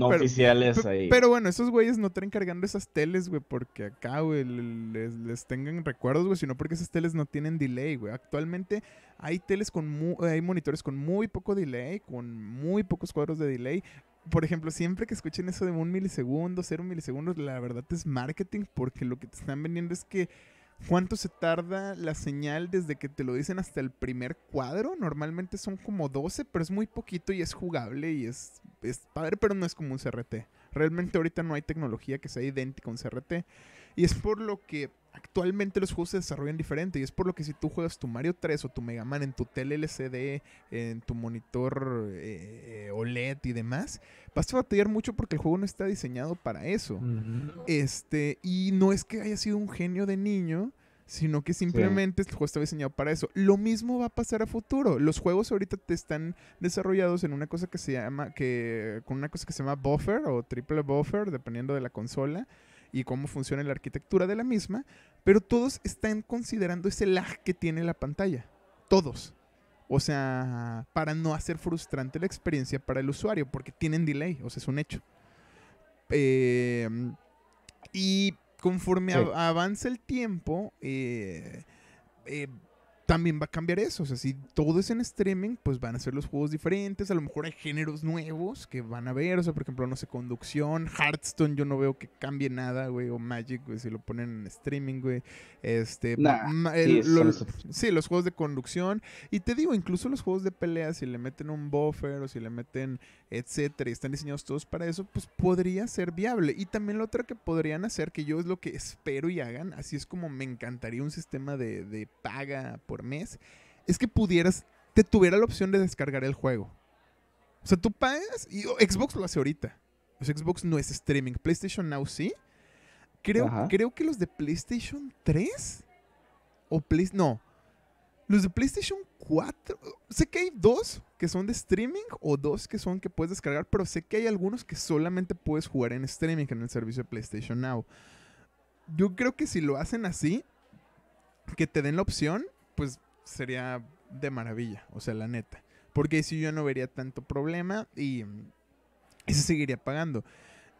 oficiales ahí. Pero bueno, esos güeyes no traen cargando esas teles, güey, porque acá, güey, les, tengan recuerdos, güey, sino porque esas teles no tienen delay, güey. Actualmente hay teles con hay monitores con muy poco delay, con muy pocos cuadros de delay por ejemplo, siempre que escuchen eso de un milisegundo, cero milisegundos, la verdad es marketing, porque lo que te están vendiendo es que ¿Cuánto se tarda la señal desde que te lo dicen hasta el primer cuadro? Normalmente son como 12, pero es muy poquito y es jugable y es, es padre, pero no es como un CRT. Realmente ahorita no hay tecnología que sea idéntica a un CRT. Y es por lo que actualmente los juegos se desarrollan diferente y es por lo que si tú juegas tu Mario 3 o tu Mega Man en tu tele LCD, en tu monitor eh, OLED y demás, vas a batallar mucho porque el juego no está diseñado para eso. Este, y no es que haya sido un genio de niño, sino que simplemente el juego está diseñado para eso. Lo mismo va a pasar a futuro. Los juegos ahorita te están desarrollados en una cosa que se llama que con una cosa que se llama buffer o triple buffer, dependiendo de la consola y cómo funciona la arquitectura de la misma, pero todos están considerando ese lag que tiene la pantalla. Todos. O sea, para no hacer frustrante la experiencia para el usuario, porque tienen delay, o sea, es un hecho. Em, y conforme avanza el tiempo, eh, eh, también va a cambiar eso. O sea, si todo es en streaming, pues van a ser los juegos diferentes. A lo mejor hay géneros nuevos que van a ver. O sea, por ejemplo, no sé, conducción, Hearthstone, yo no veo que cambie nada, güey. O Magic, güey, si lo ponen en streaming, güey. Este. sí, los, juegos de conducción. Y te digo, incluso los juegos de pelea, si le meten un buffer o si le meten, etcétera, y están diseñados todos para eso, pues podría ser viable. Y también lo otro que podrían hacer, que yo es lo que espero y hagan, así es como me encantaría un sistema de, de paga por mes, es que pudieras, te tuviera la opción de descargar el juego. O sea, tú pagas y oh, Xbox lo hace ahorita. Xbox no es streaming, PlayStation Now sí. Creo, creo que los de PlayStation 3 o PlayStation... no. Los de PlayStation 4, sé que hay dos que son de streaming o dos que son que puedes descargar, pero sé que hay algunos que solamente puedes jugar en streaming en el servicio de PlayStation Now. Yo creo que si lo hacen así, que te den la opción, pues sería de maravilla, o sea, la neta. Porque si yo no vería tanto problema y mm, se seguiría pagando.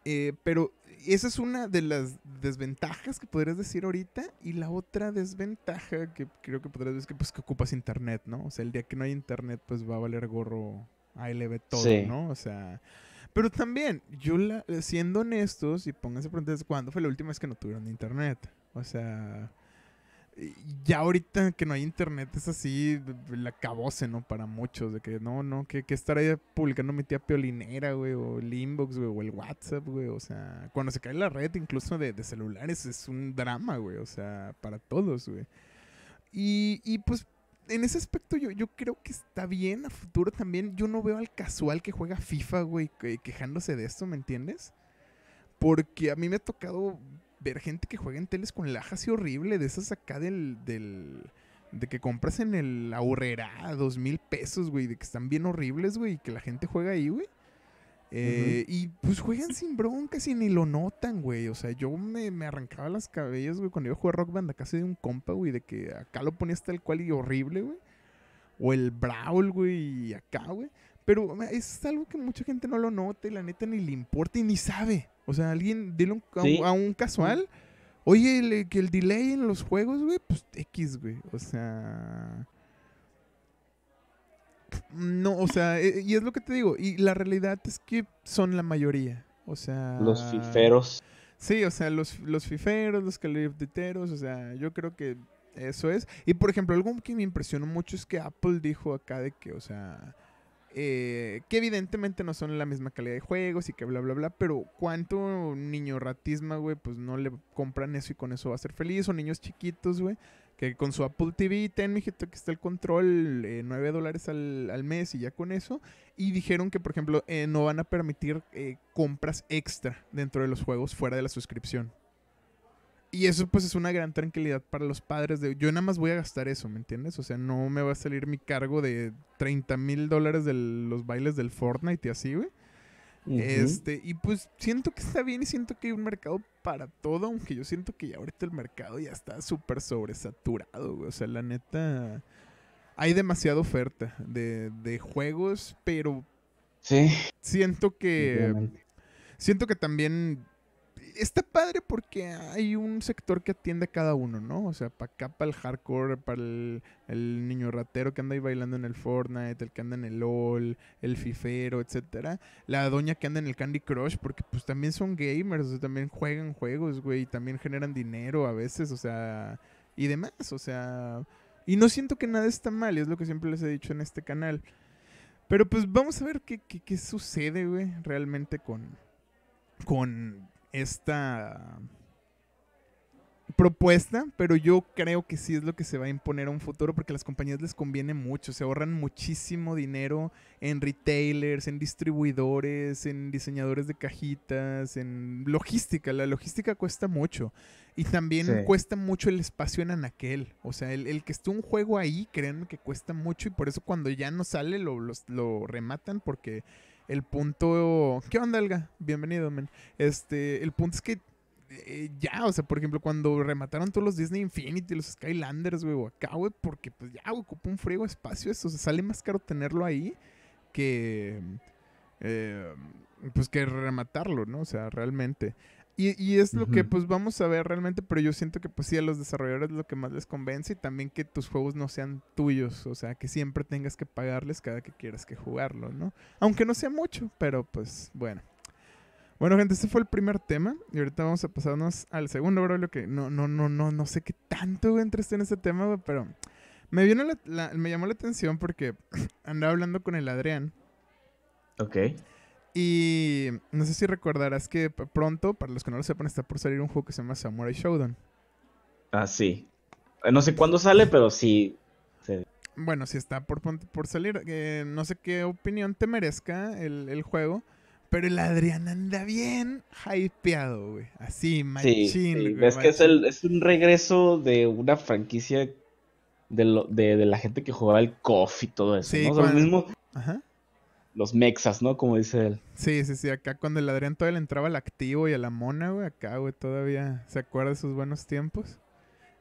Eh, pero esa es una de las desventajas que podrías decir ahorita. Y la otra desventaja que creo que podrías decir es que, pues, ocupas internet, ¿no? O sea, el día que no hay internet, pues va a valer gorro ALB todo, ¿no? O sea. Pero también, yo siendo honestos y pónganse preguntas, ¿cuándo fue la última vez que no tuvieron internet? O sea ya ahorita que no hay internet es así, la cabose, ¿no? Para muchos, de que no, no, que, estar ahí publicando mi tía Piolinera, güey, o el inbox, güey, o el WhatsApp, güey, o sea, cuando se cae la red incluso de, celulares es un drama, güey, o sea, para todos, güey. Y, pues en ese aspecto yo, yo creo que está bien a futuro también. Yo no veo al casual que juega FIFA, güey, quejándose de esto, ¿me entiendes? Porque a mí me ha tocado ver gente que juega en teles con lajas y horrible, de esas acá del, del de que compras en el ahorrera dos mil pesos, güey, de que están bien horribles, güey, y que la gente juega ahí, güey. Eh, y pues juegan sin bronca, y ni lo notan, güey. O sea, yo me, arrancaba las cabellas, güey, cuando yo a jugar Rock Band a de un compa, güey, de que acá lo ponías tal cual y horrible, güey. O el Brawl, güey, y acá, güey. Pero es algo que mucha gente no lo note, y la neta ni le importa y ni sabe. O sea, alguien, dile a, un casual. Oye, eh, que el delay en los juegos, güey, pues X, güey. O sea. No, o sea, e, e, y es lo que te digo. Y la realidad es que son la mayoría. O sea. Los fiferos. Sí, o sea, los, los fiferos, los calibriteros, O sea, yo creo que eso es. Y por ejemplo, algo que me impresionó mucho es que Apple dijo acá de que, o sea eh, que evidentemente no son la misma calidad de juegos y que bla, bla, bla. Pero cuánto niño ratisma, güey, pues no le compran eso y con eso va a ser feliz. O niños chiquitos, güey, que con su Apple TV, ten, mijito, que está el control, 9 eh, dólares al, al, mes y ya con eso. Y dijeron que, por ejemplo, eh, no van a permitir compras extra dentro de los juegos fuera de la suscripción. Y eso pues es una gran tranquilidad para los padres de, yo nada más voy a gastar eso, ¿me entiendes? O sea, no me va a salir mi cargo de 30 mil dólares de los bailes del Fortnite y así, güey. Este, y pues siento que está bien y siento que hay un mercado para todo, aunque yo siento que ya ahorita el mercado ya está súper sobresaturado, güey. O sea, la neta, hay demasiada oferta de, de juegos, pero... Sí. Siento que... Siento que también está padre porque hay un sector que atiende a cada uno, ¿no? O sea, para acá, para el hardcore, para el, niño ratero que anda ahí bailando en el Fortnite, el que anda en el LOL, el fifero, etcétera. La doña que anda en el Candy Crush, porque pues también son gamers, o sea, también juegan juegos, güey, y también generan dinero a veces, o sea, y demás, o sea... Y no siento que nada está mal, y es lo que siempre les he dicho en este canal. Pero pues vamos a ver qué, sucede, güey, realmente con... Con esta propuesta, pero yo creo que sí es lo que se va a imponer a un futuro porque a las compañías les conviene mucho, se ahorran muchísimo dinero en retailers, en distribuidores, en diseñadores de cajitas, en logística, la logística cuesta mucho y también cuesta mucho el espacio en Anaquel, o sea, el, que esté un juego ahí, creen que cuesta mucho y por eso cuando ya no sale lo rematan porque el punto. ¿Qué onda, Elga? Bienvenido, men. Este, el punto es que eh, ya, o sea, por ejemplo, cuando remataron todos los Disney Infinity, los Skylanders, güey, o acá, güey, porque pues ya ocupa un frío espacio eso, o sea, sale más caro tenerlo ahí que. Eh, pues que rematarlo, ¿no? O sea, realmente. Y, es lo que pues vamos a ver realmente, pero yo siento que pues sí a los desarrolladores lo que más les convence y también que tus juegos no sean tuyos, o sea, que siempre tengas que pagarles cada que quieras que jugarlo, ¿no? Aunque no sea mucho, pero pues bueno. Bueno, gente, este fue el primer tema. Y ahorita vamos a pasarnos al segundo, bro. Lo que no, no, no, no, no sé qué tanto entraste en este tema, pero me vino me llamó la atención porque andaba hablando con el Adrián. Ok. Y no sé si recordarás que pronto, para los que no lo sepan, está por salir un juego que se llama Samurai Showdown. Ah, sí. Eh, no sé cuándo sale, pero sí. Bueno, sí está por, por salir. Eh, no sé qué opinión te merezca el, juego. Pero el Adrián anda bien hypeado, güey. Así, machín. Sí, que es, el, un regreso de una franquicia de, lo, de, de, la gente que jugaba el KOF y todo eso. Sí, mismo, Ajá los mexas, ¿no? Como dice él. Sí, sí, sí. Acá cuando el Adrián todavía entraba al activo y a la mona, güey. Acá, güey, todavía se acuerda de sus buenos tiempos.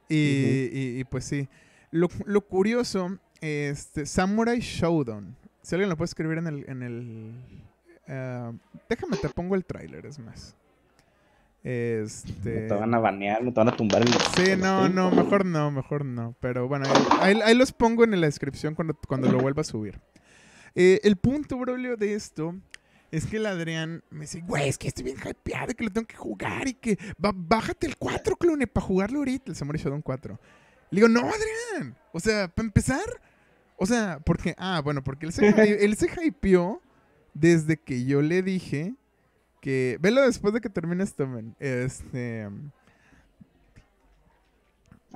Y, y, pues sí. Lo, curioso, este, Samurai Showdown. Si alguien lo puede escribir en el... En el ah, déjame, te pongo el tráiler, es más. Este no te van a banear, no te van a tumbar Sí, no, no, mejor no, mejor no. Pero bueno, ahí, ahí, ahí los pongo en la descripción cuando, cuando lo vuelva a subir. Eh, el punto, broleo, de esto es que el Adrián me dice, güey, es que estoy bien hypeado, que lo tengo que jugar y que bájate el 4, clone, para jugarlo ahorita, el Samurai Shodown 4. Le digo, no, Adrián, o sea, para empezar, o sea, porque, ah, bueno, porque él se, él se hypeó desde que yo le dije que, velo después de que termines esto, este...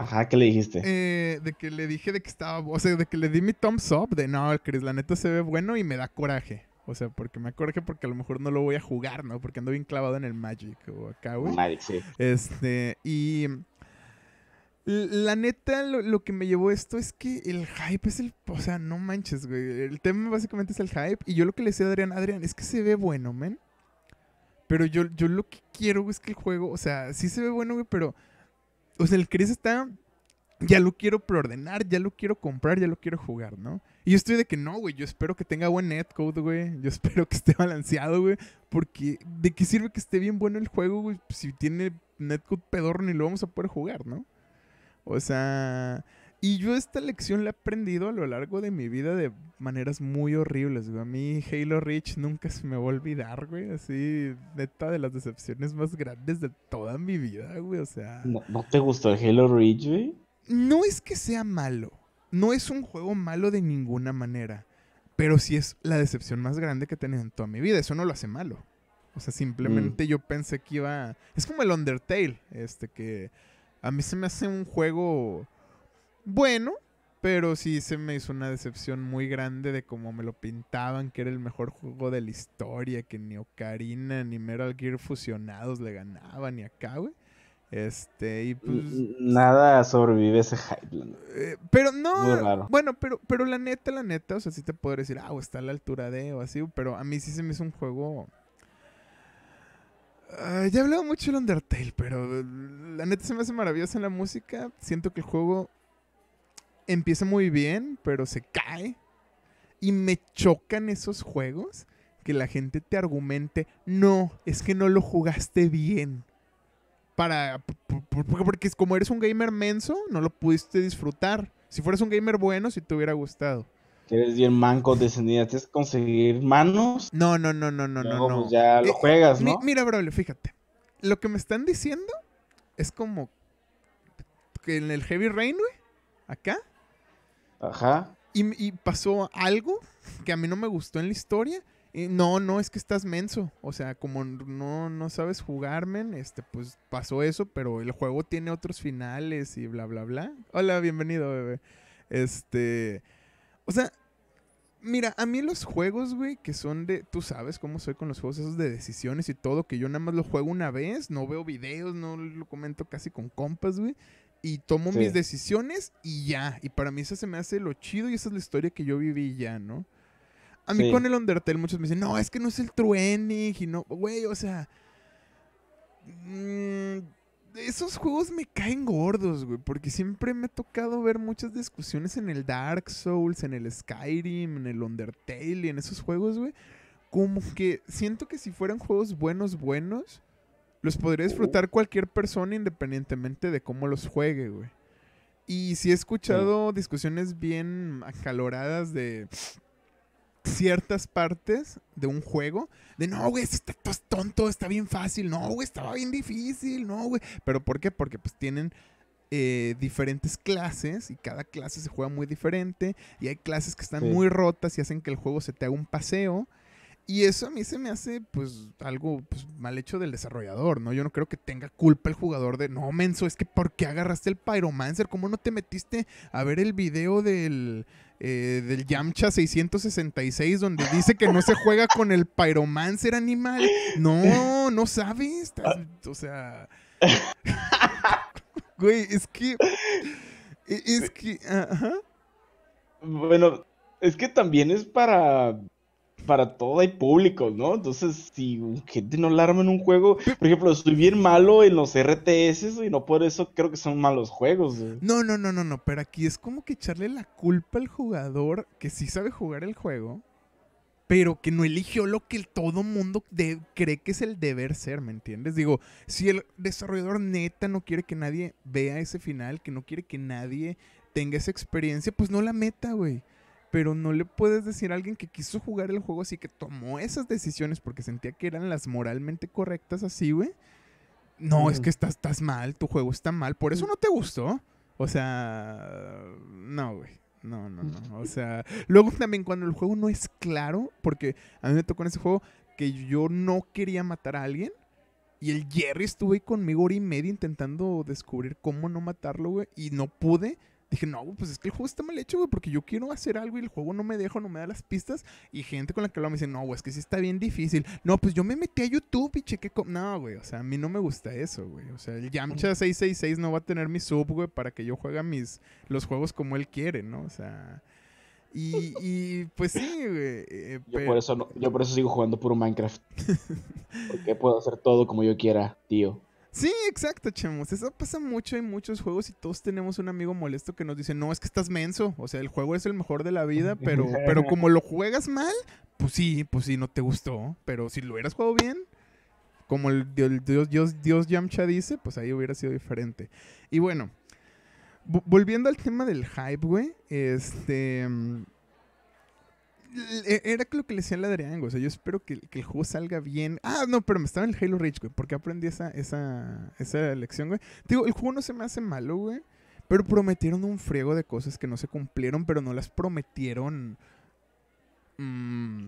Ajá, ¿qué le dijiste? Eh, de que le dije de que estaba, o sea, de que le di mi thumbs up, de no, Chris, la neta se ve bueno y me da coraje. O sea, porque me coraje porque a lo mejor no lo voy a jugar, ¿no? Porque ando bien clavado en el Magic o acá, güey. Magic, sí. Este, y la neta, lo, que me llevó esto es que el hype es el. O sea, no manches, güey. El tema básicamente es el hype. Y yo lo que le decía a Adrián, Adrián, es que se ve bueno, men. Pero yo, yo lo que quiero, es que el juego. O sea, sí se ve bueno, güey, pero o sea, el Chris está, ya lo quiero preordenar, ya lo quiero comprar, ya lo quiero jugar, ¿no? Y yo estoy de que no, güey, yo espero que tenga buen netcode, güey, yo espero que esté balanceado, güey, porque ¿de qué sirve que esté bien bueno el juego, güey? Si tiene netcode pedorro ni lo vamos a poder jugar, ¿no? O sea, y yo esta lección la he aprendido a lo largo de mi vida de maneras muy horribles, güey. A mí Halo Reach nunca se me va a olvidar, güey. Así, neta, de las decepciones más grandes de toda mi vida, güey. O sea... ¿No, te gustó Halo Reach, güey? No es que sea malo. No es un juego malo de ninguna manera. Pero sí es la decepción más grande que he tenido en toda mi vida. Eso no lo hace malo. O sea, simplemente mm. yo pensé que iba... Es como el Undertale, este, que... A mí se me hace un juego bueno, pero sí se me hizo una decepción muy grande de cómo me lo pintaban, que era el mejor juego de la historia, que ni Ocarina ni Metal Gear fusionados le ganaban ni acá, güey. Este, y pues. Nada sobrevive ese hype, eh, Pero no. Bueno, pero, pero la neta, la neta, o sea, sí te puedo decir, ah, o está a la altura de, o así, pero a mí sí se me hizo un juego. Ah, ya he hablado mucho del Undertale, pero eh, la neta se me hace maravillosa en la música. Siento que el juego empieza muy bien, pero se cae. Y me chocan esos juegos que la gente te argumente, no, es que no lo jugaste bien. Para, porque como eres un gamer menso, no lo pudiste disfrutar. Si fueras un gamer bueno, si te hubiera gustado. Eres bien manco, descendida, tienes que conseguir manos. No, no, no, no, no, no. Pues, ya lo eh, juegas, ¿no? mira, Braulio, fíjate. Lo que me están diciendo es como que en el Heavy Rain, güey, acá, Ajá. Y, pasó algo que a mí no me gustó en la historia. no, no, es que estás menso. O sea, como no, sabes jugar, este, pues pasó eso, pero el juego tiene otros finales y bla, bla, bla. Hola, bienvenido, bebé. Este. O sea, mira, a mí los juegos, güey, que son de. Tú sabes cómo soy con los juegos esos de decisiones y todo, que yo nada más lo juego una vez, no veo videos, no lo comento casi con compas, güey y tomo mis decisiones y ya. Y para mí eso se me hace lo chido y esa es la historia que yo viví ya, ¿no? A mí con el Undertale muchos me dicen, no, es que no es el Truenig y no, güey, o sea... Mm, esos juegos me caen gordos, güey, porque siempre me ha tocado ver muchas discusiones en el Dark Souls, en el Skyrim, en el Undertale y en esos juegos, güey. Como que siento que si fueran juegos buenos, buenos, los podría disfrutar cualquier persona independientemente de cómo los juegue, güey. Y si he escuchado discusiones bien acaloradas de ciertas partes de un juego. De no, güey, esto es tonto, está bien fácil. No, güey, estaba bien difícil. No, güey. ¿Pero por qué? Porque pues tienen eh, diferentes clases y cada clase se juega muy diferente. Y hay clases que están muy rotas y hacen que el juego se te haga un paseo. Y eso a mí se me hace, pues, algo pues, mal hecho del desarrollador, ¿no? Yo no creo que tenga culpa el jugador de, no, menso, es que ¿por qué agarraste el Pyromancer? ¿Cómo no te metiste a ver el video del, eh, del Yamcha 666 donde dice que no se juega con el Pyromancer animal? No, no sabes. O sea... Güey, es que... E, es que... Bueno, es que también es para para todo hay público, ¿no? Entonces, si gente no la arma en un juego, por ejemplo, estoy bien malo en los RTS y no por eso creo que son malos juegos. No, no, no, no, no, pero aquí es como que echarle la culpa al jugador que sí sabe jugar el juego, pero que no eligió lo que todo mundo cree que es el deber ser, ¿me entiendes? Digo, si el desarrollador neta no quiere que nadie vea ese final, que no quiere que nadie tenga esa experiencia, pues no la meta, güey pero no le puedes decir a alguien que quiso jugar el juego así que tomó esas decisiones porque sentía que eran las moralmente correctas así, güey. No, es que estás, estás, mal, tu juego está mal, por eso mm. no te gustó. O sea, no, güey. No, no, no. O sea, luego también cuando el juego no es claro, porque a mí me tocó en ese juego que yo no quería matar a alguien. Y el Jerry estuvo ahí conmigo hora y media intentando descubrir cómo no matarlo, güey. Y no pude dije, no, pues es que el juego está mal hecho, güey, porque yo quiero hacer algo y el juego no me deja, no me da las pistas. Y gente con la que hablaba me dice, no, güey, es que sí está bien difícil. No, pues yo me metí a YouTube y chequé. No, güey, o sea, a mí no me gusta eso, güey. O sea, el Yamcha 666 no va a tener mi sub, güey, para que yo juegue mis, los juegos como él quiere, ¿no? O sea. Y, y pues sí, güey. Eh, por eso yo por eso sigo jugando puro Minecraft. porque puedo hacer todo como yo quiera, tío. Sí, exacto, Chemos, Eso pasa mucho en muchos juegos y todos tenemos un amigo molesto que nos dice, no, es que estás menso. O sea, el juego es el mejor de la vida, pero, pero como lo juegas mal, pues sí, pues sí, no te gustó. Pero si lo hubieras jugado bien, como el, Dios, Dios, Dios Yamcha dice, pues ahí hubiera sido diferente. Y bueno, volviendo al tema del hype, güey, este... Mm, e-, era lo que le decía el Adrián, O sea, yo espero que, el juego salga bien. Ah, no, pero me estaba en el Halo Reach, güey. Porque aprendí esa, esa, lección, güey. Digo, el juego no se me hace malo, güey. Pero prometieron un friego de cosas que no se cumplieron, pero no las prometieron. Mm,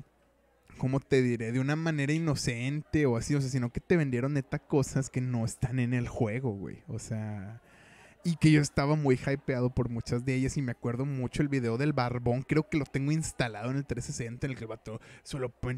¿Cómo te diré? De una manera inocente o así, o sea, sino que te vendieron neta cosas que no están en el juego, güey. O sea y que yo estaba muy hypeado por muchas de ellas y me acuerdo mucho el video del barbón, creo que lo tengo instalado en el 360 en el que el vato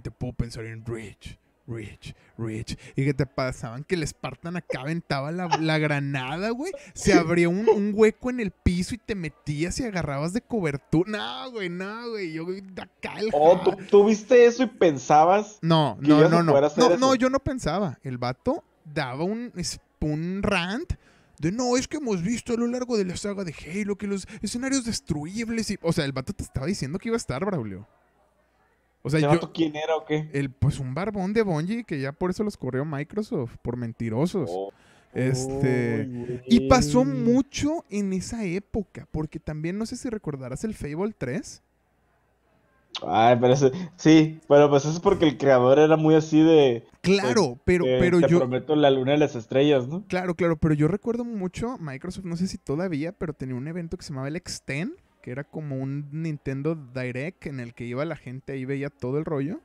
te puedo pensar en Rich. Rich, Rich. Y que te pasaban que el Spartan acá aventaba la, la granada, güey. Se abrió un, hueco en el piso y te metías y agarrabas de cobertura. No, güey, no, güey. Yo acá el. Oh, ¿tú, viste eso y pensabas. No, no, no, no. No, yo no pensaba. El vato daba un, un rant de no, es que hemos visto a lo largo de la saga de Halo que los escenarios destruibles y... O sea, el vato te estaba diciendo que iba a estar, Braulio. O sea, yo, quién era o qué? El, pues un barbón de Bonji que ya por eso los corrió Microsoft, por mentirosos. Oh, este. y pasó mucho en esa época, porque también no sé si recordarás el Fable 3. Ay, pero sí, pero pues eso es porque el creador era muy así de. Claro, pero, te yo. prometo la luna y las estrellas, ¿no? Claro, claro, pero yo recuerdo mucho, Microsoft, no sé si todavía, pero tenía un evento que se llamaba el Extend, que era como un Nintendo Direct en el que iba la gente ahí veía todo el rollo.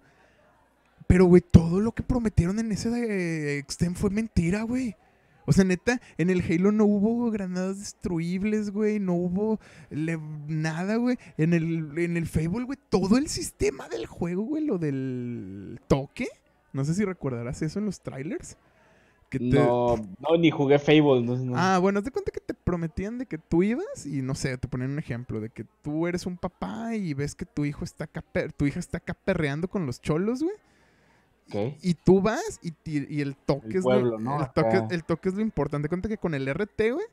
Pero, güey, todo lo que prometieron en ese Extend eh, fue mentira, güey. O sea, neta, en el Halo no hubo granadas destruibles, güey. No hubo nada, güey. En el, en el Fable, güey, todo el sistema del juego, güey, lo del toque. No sé si recordarás eso en los trailers. Que no, no, ni jugué Fable. No, Ah, bueno, te cuenta que te prometían de que tú ibas y no sé, te ponían un ejemplo de que tú eres un papá y ves que tu hijo está tu hija está caperreando con los cholos, güey. Y tú vas y, el toque es lo, el, toque, es lo importante. Cuenta que con el RT, güey,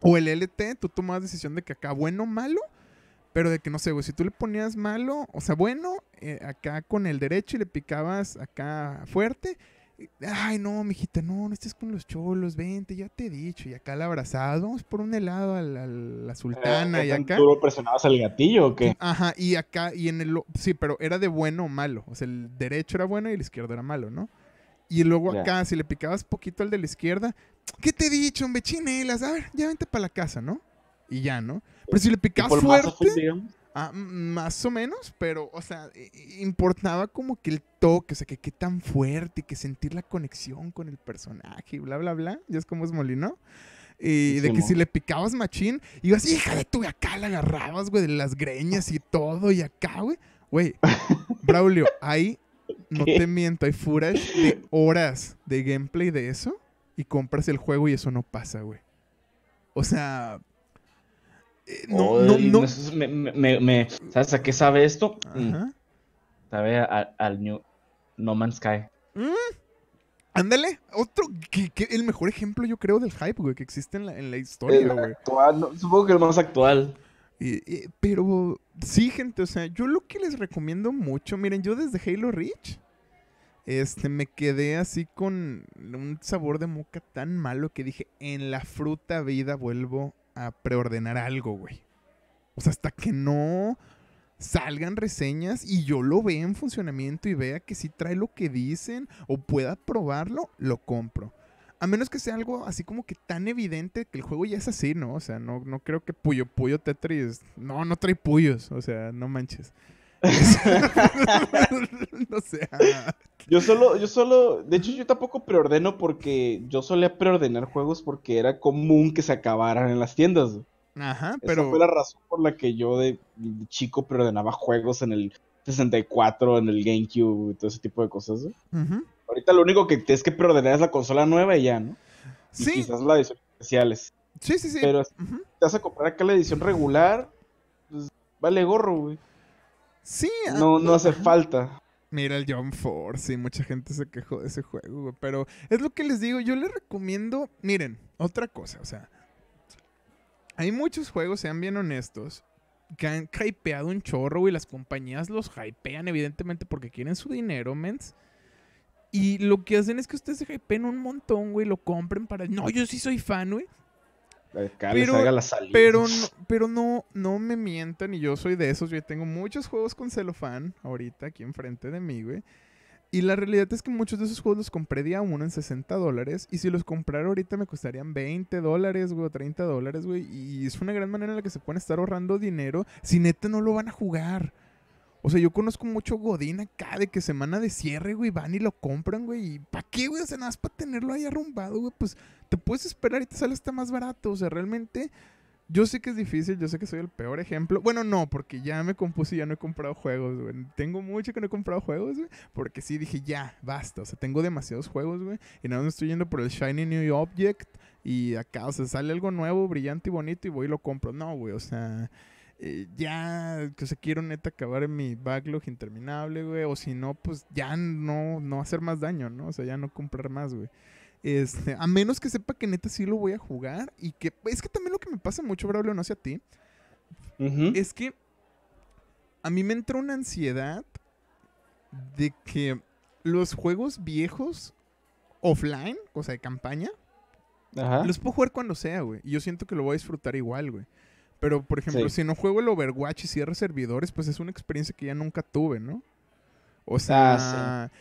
o el LT, tú tomabas decisión de que acá bueno o malo, pero de que no sé, güey, si tú le ponías malo, o sea, bueno, eh, acá con el derecho y le picabas acá fuerte, Ay, no, mijita, no, no estés con los cholos, vente, ya te he dicho. Y acá la abrazabas, vamos por un helado a la, eh, sultana. y acá. ¿Tú lo presionabas al gatillo o qué? Ajá, y acá, y en el. Sí, pero era de bueno o malo. O sea, el derecho era bueno y el izquierdo era malo, ¿no? Y luego acá, si le picabas poquito al de la izquierda, ¿qué te he dicho, hombre? Chinelas, a ver, ya vente para la casa, ¿no? Y ya, ¿no? Pero si le picabas fuerte. Ah, más o menos, pero, o sea, importaba como que el toque, o sea, que qué tan fuerte y que sentir la conexión con el personaje y bla, bla, bla. Ya es como es Molino. Y de que si le picabas machín, ibas, hija de tu, acá la agarrabas, güey, de las greñas y todo, y acá, güey. Güey, Braulio, ahí, no te miento, hay furas de horas de gameplay de eso y compras el juego y eso no pasa, güey. O sea, eh, no, no, no. Me, ¿Sabes a qué sabe esto? Mm. Sabe al New No Man's Sky. Mm. Ándale, otro, que, el mejor ejemplo yo creo del hype, güey, que existe en la, historia, güey. supongo que el más actual. pero sí, gente, o sea, yo lo que les recomiendo mucho, miren, yo desde Halo Reach, este, me quedé así con un sabor de moca tan malo que dije, en la fruta vida vuelvo a preordenar algo, güey. O sea, hasta que no salgan reseñas y yo lo vea en funcionamiento y vea que sí trae lo que dicen o pueda probarlo, lo compro. A menos que sea algo así como que tan evidente que el juego ya es así, ¿no? O sea, no, no creo que Puyo Puyo Tetris. No, no trae Puyos. O sea, no manches. no sea. Ah. Yo solo, yo solo, de hecho yo tampoco preordeno porque yo solía preordenar juegos porque era común que se acabaran en las tiendas. Ajá, pero... Esa fue la razón por la que yo de, chico preordenaba juegos en el 64, en el GameCube, todo ese tipo de cosas. ¿no? Ahorita lo único que tienes que preordenar es la consola nueva y ya, ¿no? Y sí. quizás las ediciones especiales. Sí, sí, sí. Pero te vas a comprar acá la edición regular, pues, vale gorro, güey. Sí. No, no, ah, hace falta. Mira el John Force, y mucha gente se quejó de ese juego, Pero es lo que les digo, yo les recomiendo, miren, otra cosa, o sea, hay muchos juegos, sean bien honestos, que han hypeado un chorro, güey, las compañías los hypean, evidentemente, porque quieren su dinero, mens. Y lo que hacen es que ustedes se hypeen un montón, güey, lo compren para. No, yo sí soy fan, güey pero, Pero, no, no me mientan, y yo soy de esos. Yo tengo muchos juegos con celofán ahorita aquí enfrente de mí, güey. Y la realidad es que muchos de esos juegos los compré día uno en 60 dólares. Y si los comprara ahorita me costarían 20 dólares, güey, 30 dólares, güey. Y es una gran manera en la que se pueden estar ahorrando dinero si neta no lo van a jugar. O sea, yo conozco mucho Godín acá de que semana de cierre, güey, van y lo compran, güey. ¿Y para qué, güey? O sea, nada más para tenerlo ahí arrumbado, güey. Pues te puedes esperar y te sale hasta más barato. O sea, realmente yo sé que es difícil, yo sé que soy el peor ejemplo. Bueno, no, porque ya me compuse y ya no he comprado juegos, güey. Tengo mucho que no he comprado juegos, güey. Porque sí dije, ya, basta. O sea, tengo demasiados juegos, güey. Y nada más me estoy yendo por el Shiny New Object. Y acá, o sea, sale algo nuevo, brillante y bonito y voy y lo compro. No, güey, o sea... Eh, ya, que se quiero neta acabar en mi backlog interminable, güey. O si no, pues ya no, no hacer más daño, ¿no? O sea, ya no comprar más, güey. Este, a menos que sepa que neta sí lo voy a jugar y que es que también lo que me pasa mucho, Braulio, no sé a ti, es que a mí me entra una ansiedad de que los juegos viejos offline, o sea, de campaña, los puedo jugar cuando sea, güey. Y yo siento que lo voy a disfrutar igual, güey. Pero, por ejemplo, si no juego el Overwatch y cierro servidores, pues es una experiencia que ya nunca tuve, ¿no? O sea... Ah, sí.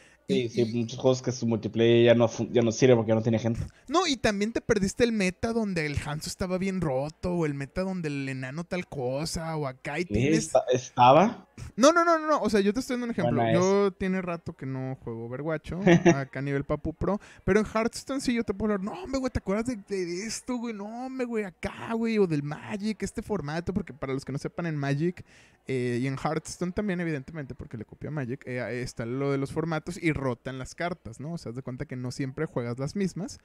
Sí, muchos juegos que su multiplayer ya no, ya no sirve porque no tiene gente. No, y también te perdiste el meta donde el Hanzo estaba bien roto, o el meta donde el enano tal cosa, o acá y ¿Estaba? No, no, no, no, o sea, yo te estoy dando un ejemplo. yo tiene rato que no juego verguacho acá a nivel Papu Pro, pero en Hearthstone sí yo te puedo hablar, no, me güey, ¿te acuerdas de, esto, güey? No, me güey, acá, güey, o del Magic, este formato, porque para los que no sepan, en Magic eh, y en Hearthstone también, evidentemente, porque le copió a Magic, eh, está lo de los formatos y rotan las cartas, ¿no? O sea, de cuenta que no siempre juegas las mismas.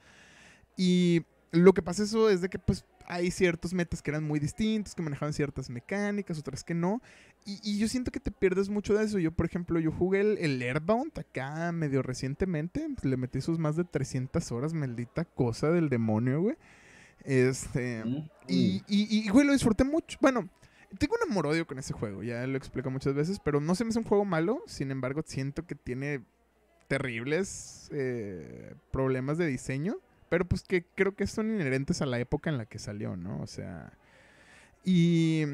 Y lo que pasa eso es de que pues hay ciertos metas que eran muy distintos, que manejaban ciertas mecánicas, otras que no. Y, yo siento que te pierdes mucho de eso. Yo, por ejemplo, yo jugué el, Airbound acá medio recientemente. Pues, le metí sus más de 300 horas, maldita cosa del demonio, güey. Este. Mm. Y, güey, lo disfruté mucho. Bueno, tengo un amor-odio con ese juego, ya lo explico muchas veces, pero no se me hace un juego malo. Sin embargo, siento que tiene terribles eh, problemas de diseño pero pues que creo que son inherentes a la época en la que salió, ¿no? O sea, y,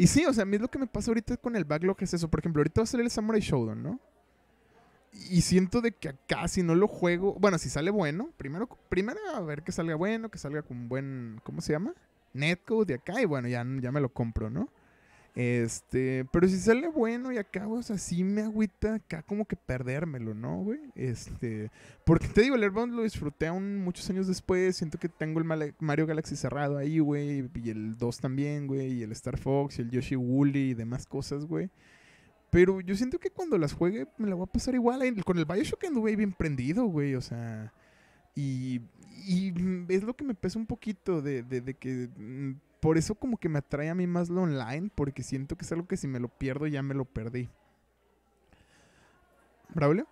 sí, o sea, a mí lo que me pasa ahorita con el backlog es eso, por ejemplo, ahorita va a salir el Samurai Showdown, ¿no? Y siento de que acá si no lo juego, bueno, si sale bueno, primero, primero a ver que salga bueno, que salga con buen, ¿cómo se llama? Netcode de acá y bueno, ya, ya me lo compro, ¿no? Este, pero si sale bueno y acabo, o sea, sí me agüita acá como que perdérmelo, ¿no, güey? Este, porque te digo, el Airbound lo disfruté aún muchos años después, siento que tengo el Mario Galaxy cerrado ahí, güey, y el 2 también, güey, y el Star Fox, y el Yoshi Woolly y demás cosas, güey. Pero yo siento que cuando las juegue me la voy a pasar igual. Con el Bioshock anduve bien prendido, güey, o sea... Y, y, es lo que me pesa un poquito de, de, de, que mm, por eso como que me atrae a mí más lo online, porque siento que es algo que si me lo pierdo ya me lo perdí. ¿Braulio?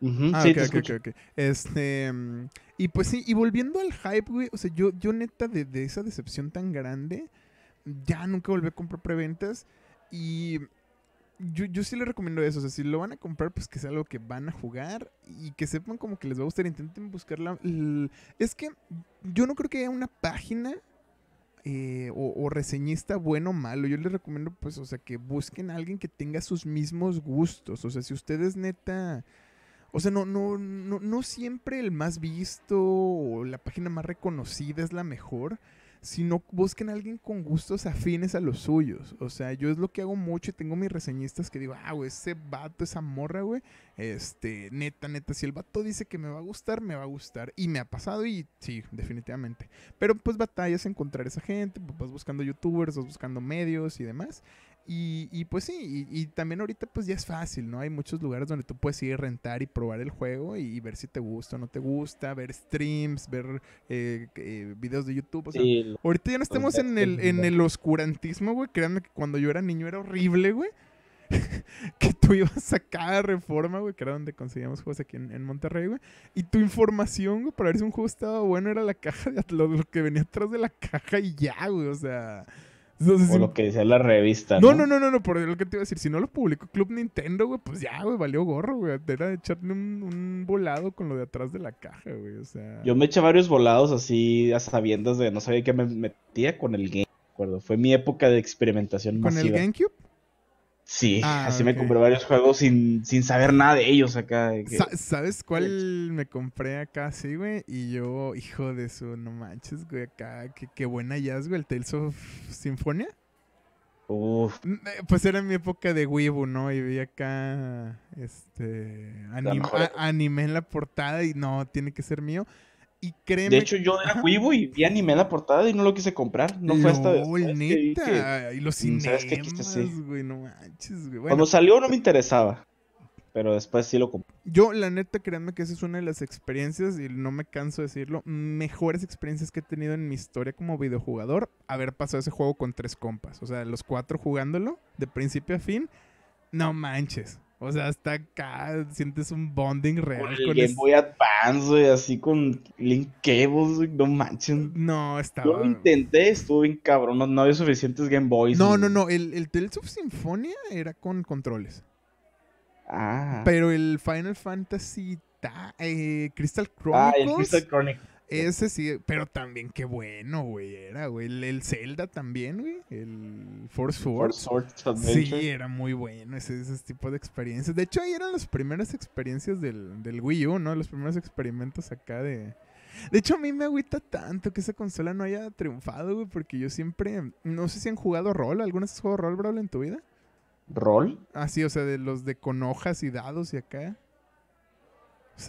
Uh ah, sí, te Este, mm, y pues sí, y volviendo al hype, güey, o sea, yo, yo neta de, esa decepción tan grande, ya nunca volví a comprar preventas y yo, sí le recomiendo eso, o sea, si lo van a comprar, pues que sea algo que van a jugar y que sepan como que les va a gustar, intenten buscarla. Es que yo no creo que haya una página eh, o, reseñista bueno o malo. Yo les recomiendo, pues, o sea, que busquen a alguien que tenga sus mismos gustos. O sea, si ustedes neta... O sea, no, no, no, no siempre el más visto o la página más reconocida es la mejor. Si no busquen a alguien con gustos afines a los suyos. O sea, yo es lo que hago mucho y tengo mis reseñistas que digo, ah, güey, ese vato, esa morra, güey, este, neta, neta, si el vato dice que me va a gustar, me va a gustar. Y me ha pasado y sí, definitivamente. Pero pues batallas encontrar esa gente, pues vas buscando youtubers, vas buscando medios y demás. Y, pues sí, y, también ahorita pues ya es fácil, ¿no? Hay muchos lugares donde tú puedes ir a rentar y probar el juego y, ver si te gusta o no te gusta, ver streams, ver eh, eh videos de YouTube. O sea, ahorita ya no estamos en el, en el oscurantismo, güey. Créanme que cuando yo era niño era horrible, güey. que tú ibas a cada reforma, güey, que era donde conseguíamos juegos aquí en, Monterrey, güey. Y tu información, güey, para ver si un juego estaba bueno era la caja, lo que venía atrás de la caja y ya, güey. O sea, o lo que decía la revista. No, no, no, no, no, por lo que te iba a decir, si no lo publicó Club Nintendo, güey, pues ya, güey, valió gorro, güey. Era echarle un, un, volado con lo de atrás de la caja, güey. O sea. Yo me eché varios volados así a sabiendas de no sabía qué me metía con el GameCube, Fue mi época de experimentación ¿Con el GameCube? Sí, ah, así me compré varios juegos sin, sin, saber nada de ellos acá. ¿Sabes cuál me compré acá? Sí, güey. Y yo, hijo de su, no manches, güey, acá. Qué, qué buen hallazgo, el Tales of Symphonia Uf. Mm, eh, pues era mi época de Weebu, ¿no? Y vi acá, este, en la portada y no, tiene que ser mío. Y créeme. De hecho, yo era y vi animé la portada y no lo quise comprar. No fue hasta neta. y los mm, cinemas, güey, no manches, güey. Cuando salió no me interesaba. Pero después sí lo compré. Yo, la neta, créanme que esa es una de las experiencias, y no me canso de decirlo, mejores experiencias que he tenido en mi historia como videojugador. Haber pasado ese juego con tres compas. O sea, los cuatro jugándolo, de principio a fin. No manches. O sea, hasta acá sientes un bonding real el con Game Boy Advance, güey, así con Link Cables, güey, no manches No, estaba... Yo lo intenté, estuve bien cabrón, no, había suficientes Game Boys. No, no, no, el, el Tales of Symphonia era con controles. Ah. Pero el Final Fantasy... Eh, Crystal Chronicles... Ah, el Crystal Chronicles ese sí, pero también qué bueno, güey, era, güey. El, Zelda también, güey. El Force Force. Sí, era muy bueno ese, tipo de experiencias. De hecho, ahí eran las primeras experiencias del, Wii U, ¿no? Los primeros experimentos acá de... De hecho, a mí me agüita tanto que esa consola no haya triunfado, güey, porque yo siempre... No sé si han jugado rol. ¿Alguna vez jugado rol, Brawl, en tu vida? ¿Rol? Ah, sí, o sea, de los de con hojas y dados y acá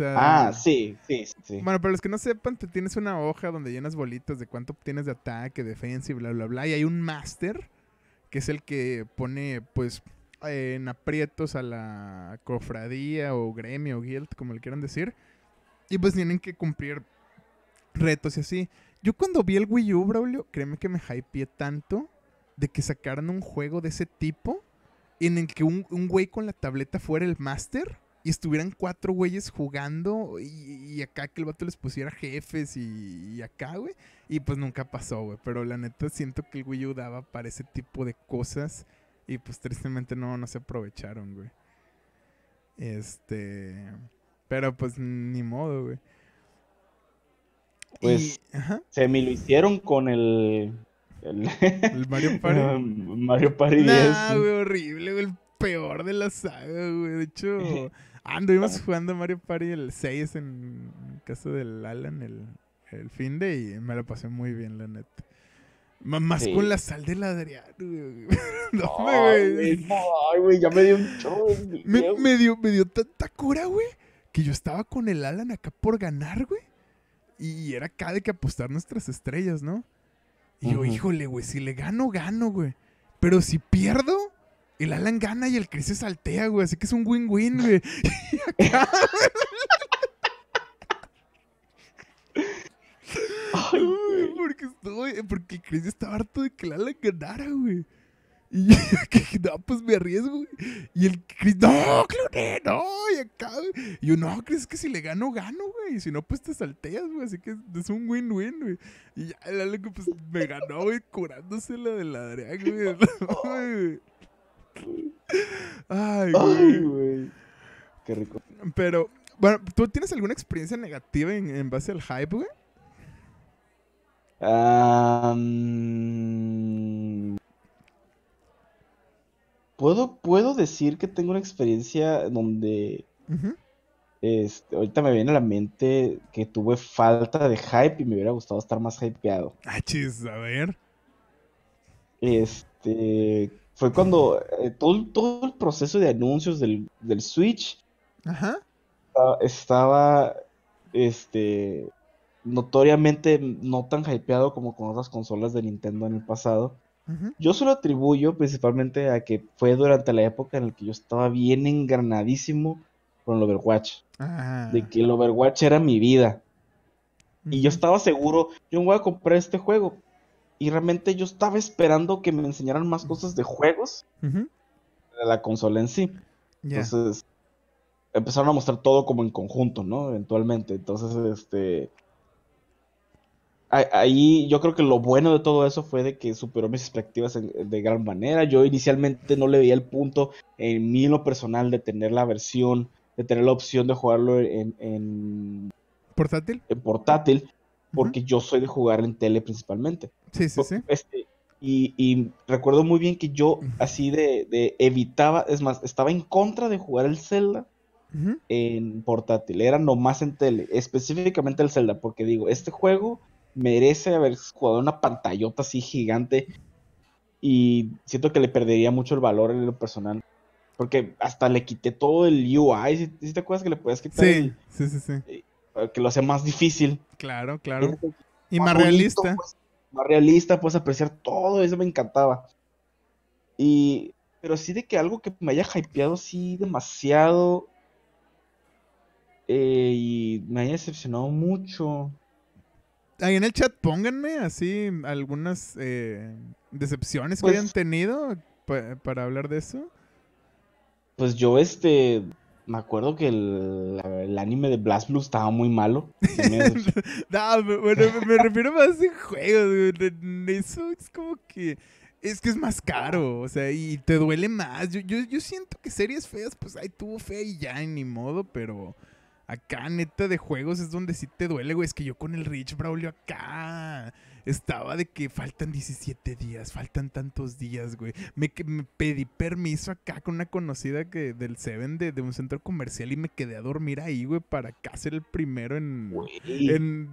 ah, sí, sí, sí. Bueno, para los que no sepan, te tienes una hoja donde llenas bolitas de cuánto tienes de ataque, defensa y bla, bla, bla. Y hay un máster, que es el que pone, pues, en aprietos a la cofradía o gremio o guild, como le quieran decir. Y pues tienen que cumplir retos y así. Yo cuando vi el Wii U, Braulio, créeme que me hypeé tanto de que sacaran un juego de ese tipo en el que un, un güey con la tableta fuera el máster y estuvieran cuatro güeyes jugando y, acá que el vato les pusiera jefes y, acá, güey. Y pues nunca pasó, güey. Pero la neta siento que el güey U para ese tipo de cosas y pues tristemente no, no se aprovecharon, güey. Este... Pero pues ni modo, güey. Pues se me lo hicieron con el... El, Mario Party. Um, Mario Party güey, horrible, güey. El peor de la saga, güey. De hecho... Anduvimos jugando Mario Party el 6 en casa del Alan el, fin de y me lo pasé muy bien, la neta. Más con la sal de Adrián No, güey. Ay, güey, ya me dio un chorro. Me, dio, tanta cura, güey, que yo estaba con el Alan acá por ganar, güey. Y era acá de que apostar nuestras estrellas, ¿no? Y yo, híjole, güey, si le gano, gano, güey. Pero si pierdo, el Alan gana y el Chris se saltea, güey. Así que es un win-win, güey. Y acá... Ay, porque, estoy, porque Chris estaba harto de que el Alan ganara, güey. Y que, no, pues me arriesgo. Güey. Y el Chris, no, Cloné, no. Y acá, güey. Y yo, no, Chris, es que si le gano, gano, güey. Y si no, pues te salteas, güey. Así que es un win-win, güey. Y ya el Alan, pues me ganó, güey, curándose la de la güey. Ay, güey. Qué rico. Pero, bueno, ¿tú tienes alguna experiencia negativa en, base al hype, güey? ¿Puedo, puedo decir que tengo una experiencia donde este, ahorita me viene a la mente que tuve falta de hype y me hubiera gustado estar más hypeado. Ah, chis, a ver. Este, fue cuando eh, todo, todo el proceso de anuncios del, Switch ah, estaba este, notoriamente no tan hypeado como con otras consolas de Nintendo en el pasado. Yo se lo atribuyo principalmente a que fue durante la época en la que yo estaba bien engranadísimo con el Overwatch. De que el Overwatch era mi vida. Y yo estaba seguro, yo me voy a comprar este juego y realmente yo estaba esperando que me enseñaran más cosas de juegos de la consola en sí. Entonces, empezaron a mostrar todo como en conjunto, ¿no? Eventualmente. Entonces, este. Ahí yo creo que lo bueno de todo eso fue de que superó mis expectativas de gran manera. Yo inicialmente no le veía el punto en mí lo personal de tener la versión, de tener la opción de jugarlo en... en ¿Portátil? En portátil porque yo soy de jugar en tele principalmente. Sí, sí, pues, sí. Este, y, recuerdo muy bien que yo así de, evitaba, es más, estaba en contra de jugar el Zelda en portátil, era nomás en tele, específicamente el Zelda, porque digo, este juego merece haber jugado una pantallota así gigante y siento que le perdería mucho el valor en lo personal. Porque hasta le quité todo el UI. Si te acuerdas que le podías quitar? Sí, sí, sí, sí. Eh, eh, que lo hace más difícil. Claro, claro. y más, realista. Pues, más realista, puedes apreciar todo, eso me encantaba. Y, pero sí de que algo que me haya hypeado así demasiado eh, y me haya decepcionado mucho. Ahí en el chat pónganme así algunas eh, decepciones que pues hayan tenido para hablar de eso. Pues yo este me acuerdo que el, anime de Blast Blue estaba muy malo. no, me, bueno, me, refiero más a juegos, güey. Eso es como que. Es que es más caro, o sea, y te duele más. Yo, siento que series feas, pues ahí tuvo fe y ya, ni modo, pero. Acá, neta, de juegos es donde sí te duele, güey. Es que yo con el Rich Braulio acá estaba de que faltan 17 días, faltan tantos días, güey. Me, me pedí permiso acá con una conocida que del Seven de, un centro comercial y me quedé a dormir ahí, güey, para acá ser el primero en.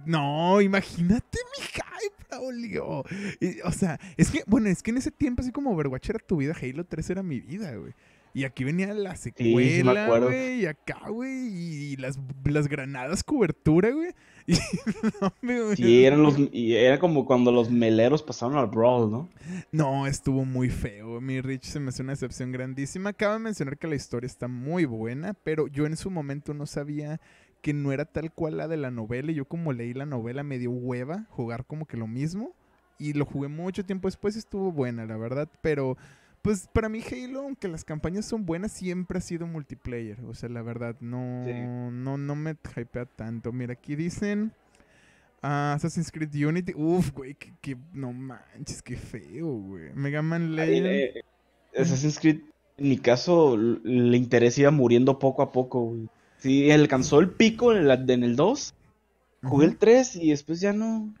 no, imagínate mi hype, Raulio o sea, es que, bueno, es que en ese tiempo, así como Overwatch era tu vida, Halo 3 era mi vida, güey. Y aquí venía la secuela, güey, y acá, güey, y, las, las granadas cobertura, güey. Y, eran los, y era como cuando los meleros pasaron al Brawl, ¿no? No, estuvo muy feo. Mi Rich se me hace una excepción grandísima. Acaba de mencionar que la historia está muy buena, pero yo en su momento no sabía que no era tal cual la de la novela. Y yo como leí la novela me dio hueva jugar como que lo mismo. Y lo jugué mucho tiempo después, estuvo buena, la verdad, pero pues para mí Halo, aunque las campañas son buenas, siempre ha sido multiplayer. O sea, la verdad, no, no, no me hypea tanto. Mira, aquí dicen ah, Assassin's Creed Unity. Uf, güey, que, no manches, qué feo, güey. Mega Man Legend. Assassin's Creed, en mi caso, el interés iba muriendo poco a poco, güey. Sí, alcanzó el pico en el, en el 2. Jugué el 3 y después ya no.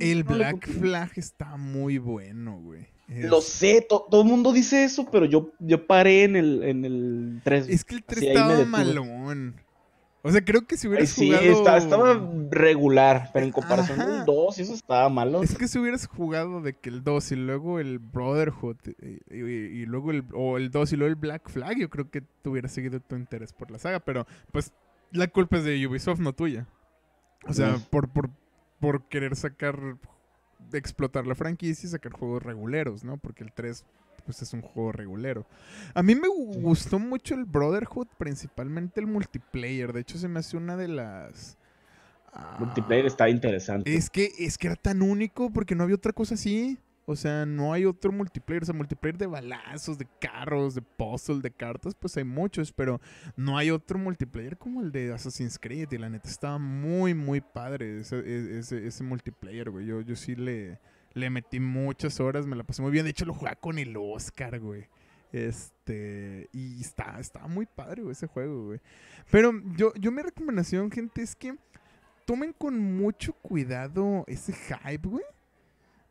el Black Flag está muy bueno, güey. Lo sé, todo el mundo dice eso, pero yo, yo paré en el, en el 3. Es que el 3 estaba malón. O sea, creo que si hubieras jugado. Sí, estaba, regular, pero en comparación con el 2, eso estaba malo. Es que si hubieras jugado de que el 2 y luego el Brotherhood y, luego el. O el 2 y luego el Black Flag, yo creo que te seguido tu interés por la saga, pero pues la culpa es de Ubisoft, no tuya. O sea, por, por, por querer sacar explotar la franquicia y sacar juegos reguleros, ¿no? Porque el 3 pues es un juego regulero. A mí me gustó mucho el Brotherhood, principalmente el multiplayer. De hecho, se me hace una de las... Ah, multiplayer está interesante. Es que, es que era tan único porque no había otra cosa así. O sea, no hay otro multiplayer. O sea, multiplayer de balazos, de carros, de puzzle, de cartas, pues hay muchos, pero no hay otro multiplayer como el de Assassin's Creed. Y la neta estaba muy, muy padre ese, e, ese, multiplayer, güey. Yo, yo sí le, le metí muchas horas, me la pasé muy bien. De hecho, lo jugaba con el Oscar, güey. Este, y está, está muy padre ese juego, güey. Pero yo, yo mi recomendación, gente, es que tomen con mucho cuidado ese hype, güey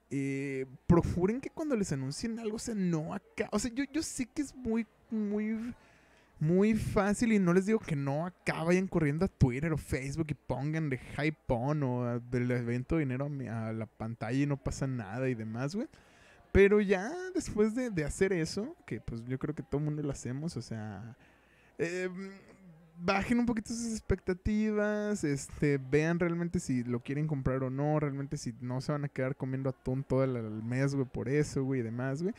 eh, procuren que cuando les anuncien algo, o sea, no acá. O sea, yo, yo sé que es muy, muy, muy fácil y no les digo que no acá vayan corriendo a Twitter o Facebook y pongan de hype on o del evento dinero a, la pantalla y no pasa nada y demás, güey. Pero ya después de, de hacer eso, que pues yo creo que todo el mundo lo hacemos, o sea. Em, bajen un poquito sus expectativas, este, vean realmente si lo quieren comprar o no, realmente si no se van a quedar comiendo atún todo el, mes, güey, por eso, güey, y demás, güey.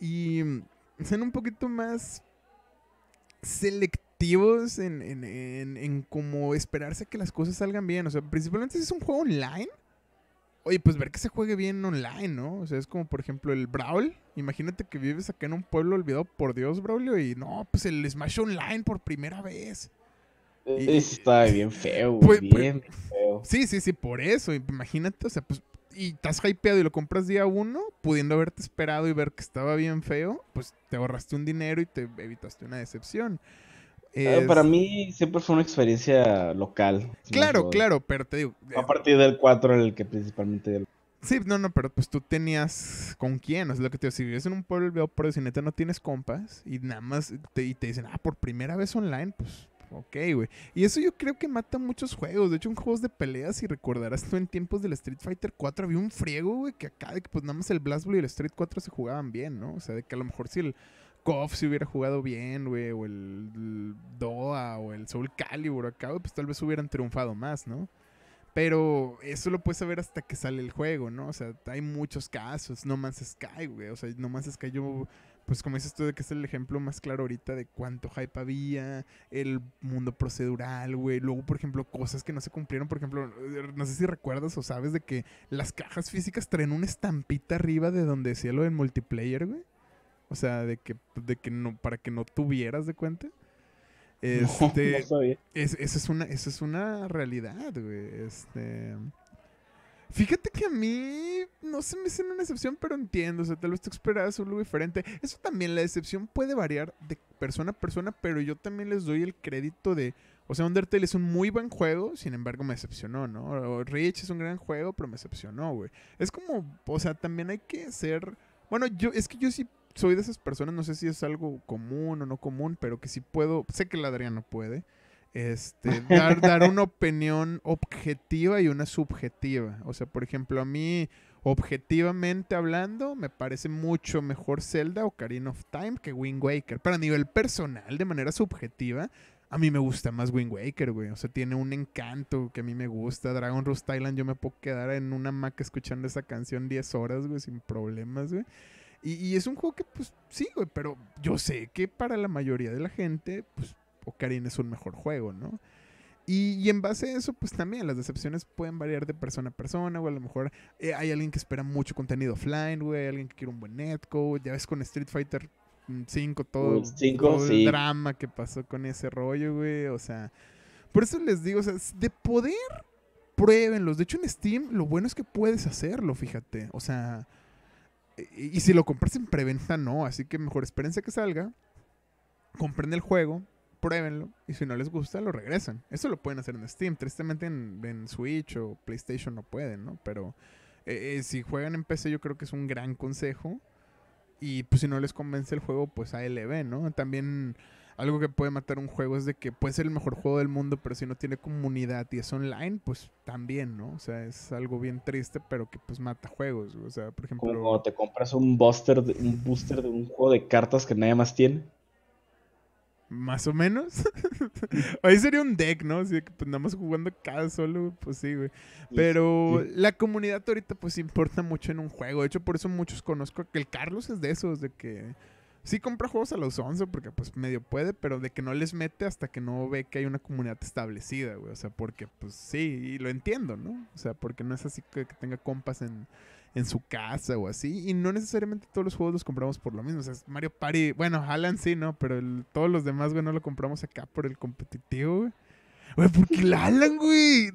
Y mm, sean un poquito más selectivos en, en, en, en cómo esperarse a que las cosas salgan bien. O sea, principalmente si es un juego online, Oye, pues ver que se juegue bien online, ¿no? O sea, es como, por ejemplo, el Brawl. Imagínate que vives acá en un pueblo olvidado por Dios, Braulio, y no, pues el Smash Online por primera vez. Eso está bien feo, pues, pues, bien feo. Sí, sí, sí, por eso. Imagínate, o sea, pues, y estás hypeado y lo compras día uno, pudiendo haberte esperado y ver que estaba bien feo, pues te ahorraste un dinero y te evitaste una decepción. Ah, para mí siempre fue una experiencia local. Claro, claro, pero te digo. Eh, a partir del 4 el que principalmente. Sí, no, no, pero pues tú tenías con quién, es lo que te digo. Si vives en un pueblo, por el neta no tienes compas y nada más y te dicen, ah, por primera vez online, pues Ok, güey. Y eso yo creo que mata muchos juegos. De hecho, en juegos de peleas, si recordarás tú en tiempos del Street Fighter 4, había un friego, güey, que acá de que pues nada más el Blast y el Street 4 se jugaban bien, ¿no? O sea, de que a lo mejor si el KOF si hubiera jugado bien, güey, o el, Doha DOA, o el Soul Calibur acá, pues tal vez hubieran triunfado más, ¿no? Pero eso lo puedes saber hasta que sale el juego, ¿no? O sea, hay muchos casos, No más Sky, güey, o sea, No más Sky yo, pues como dices tú, de que es el ejemplo más claro ahorita de cuánto hype había, el mundo procedural, güey, luego, por ejemplo, cosas que no se cumplieron, por ejemplo, no sé si recuerdas o sabes de que las cajas físicas traen una estampita arriba de donde decía lo del multiplayer, güey. O sea, de que, de que no, para que no tuvieras de cuenta. Este, es, una, es una realidad, güey. Este, fíjate que a mí no se me hace una excepción, pero entiendo, o sea, tal vez tú esperabas algo diferente. Eso también, la excepción puede variar de persona a persona, pero yo también les doy el crédito de, o sea, Undertale es un muy buen juego, sin embargo me decepcionó, ¿no? O es un gran juego, pero me decepcionó, güey. Es como, o sea, también hay que ser, bueno, yo, es que yo sí soy de esas personas, no sé si es algo común o no común, pero que sí puedo, sé que la Adriana puede, este, dar, dar una opinión objetiva y una subjetiva. O sea, por ejemplo, a mí, objetivamente hablando, me parece mucho mejor Zelda o Karina of Time que Wind Waker. Pero a nivel personal, de manera subjetiva, a mí me gusta más Wind Waker, güey. O sea, tiene un encanto que a mí me gusta. Dragon Rust Thailand, yo me puedo quedar en una maca escuchando esa canción 10 horas, güey, sin problemas, güey. Y, es un juego que, pues, sí, güey, pero yo sé que para la mayoría de la gente, pues, Ocarina es un mejor juego, ¿no? Y, en base a eso, pues también las decepciones pueden variar de persona a persona, o A lo mejor eh, hay alguien que espera mucho contenido offline, güey. Alguien que quiere un buen netcode. Ya ves con Street Fighter 5 mm, todo, el drama que pasó con ese rollo, güey. O sea, por eso les digo, o sea, de poder, pruébenlos. De hecho, en Steam, lo bueno es que puedes hacerlo, fíjate. O sea, y, si lo compras en preventa, no. Así que mejor espérense que salga. Compren el juego, pruébenlo. Y si no les gusta, lo regresan. Eso lo pueden hacer en Steam. Tristemente en, Switch o PlayStation no pueden, ¿no? Pero eh, eh, si juegan en PC, yo creo que es un gran consejo. Y pues si no les convence el juego, pues ALB, ¿no? También algo que puede matar un juego es de que puede ser el mejor juego del mundo, pero si no tiene comunidad y es online, pues también, ¿no? O sea, es algo bien triste, pero que pues mata juegos. O sea, por ejemplo. Como te compras un booster, de, un booster de un juego de cartas que nadie más tiene. Más o menos. Ahí sería un deck, ¿no? Así que pues nada jugando cada solo, pues sí, güey. Pero la comunidad ahorita pues importa mucho en un juego. De hecho, por eso muchos conozco que el Carlos es de esos, de que sí compra juegos a los 11 porque pues medio puede, pero de que no les mete hasta que no ve que hay una comunidad establecida, güey. O sea, porque pues sí, y lo entiendo, ¿no? O sea, porque no es así que, tenga compas en, su casa o así. Y no necesariamente todos los juegos los compramos por lo mismo. O sea, Mario Party, bueno, Alan sí, ¿no? Pero todos los demás, güey, no lo compramos acá por el competitivo, güey. Güey, ¿por qué el Alan, güey?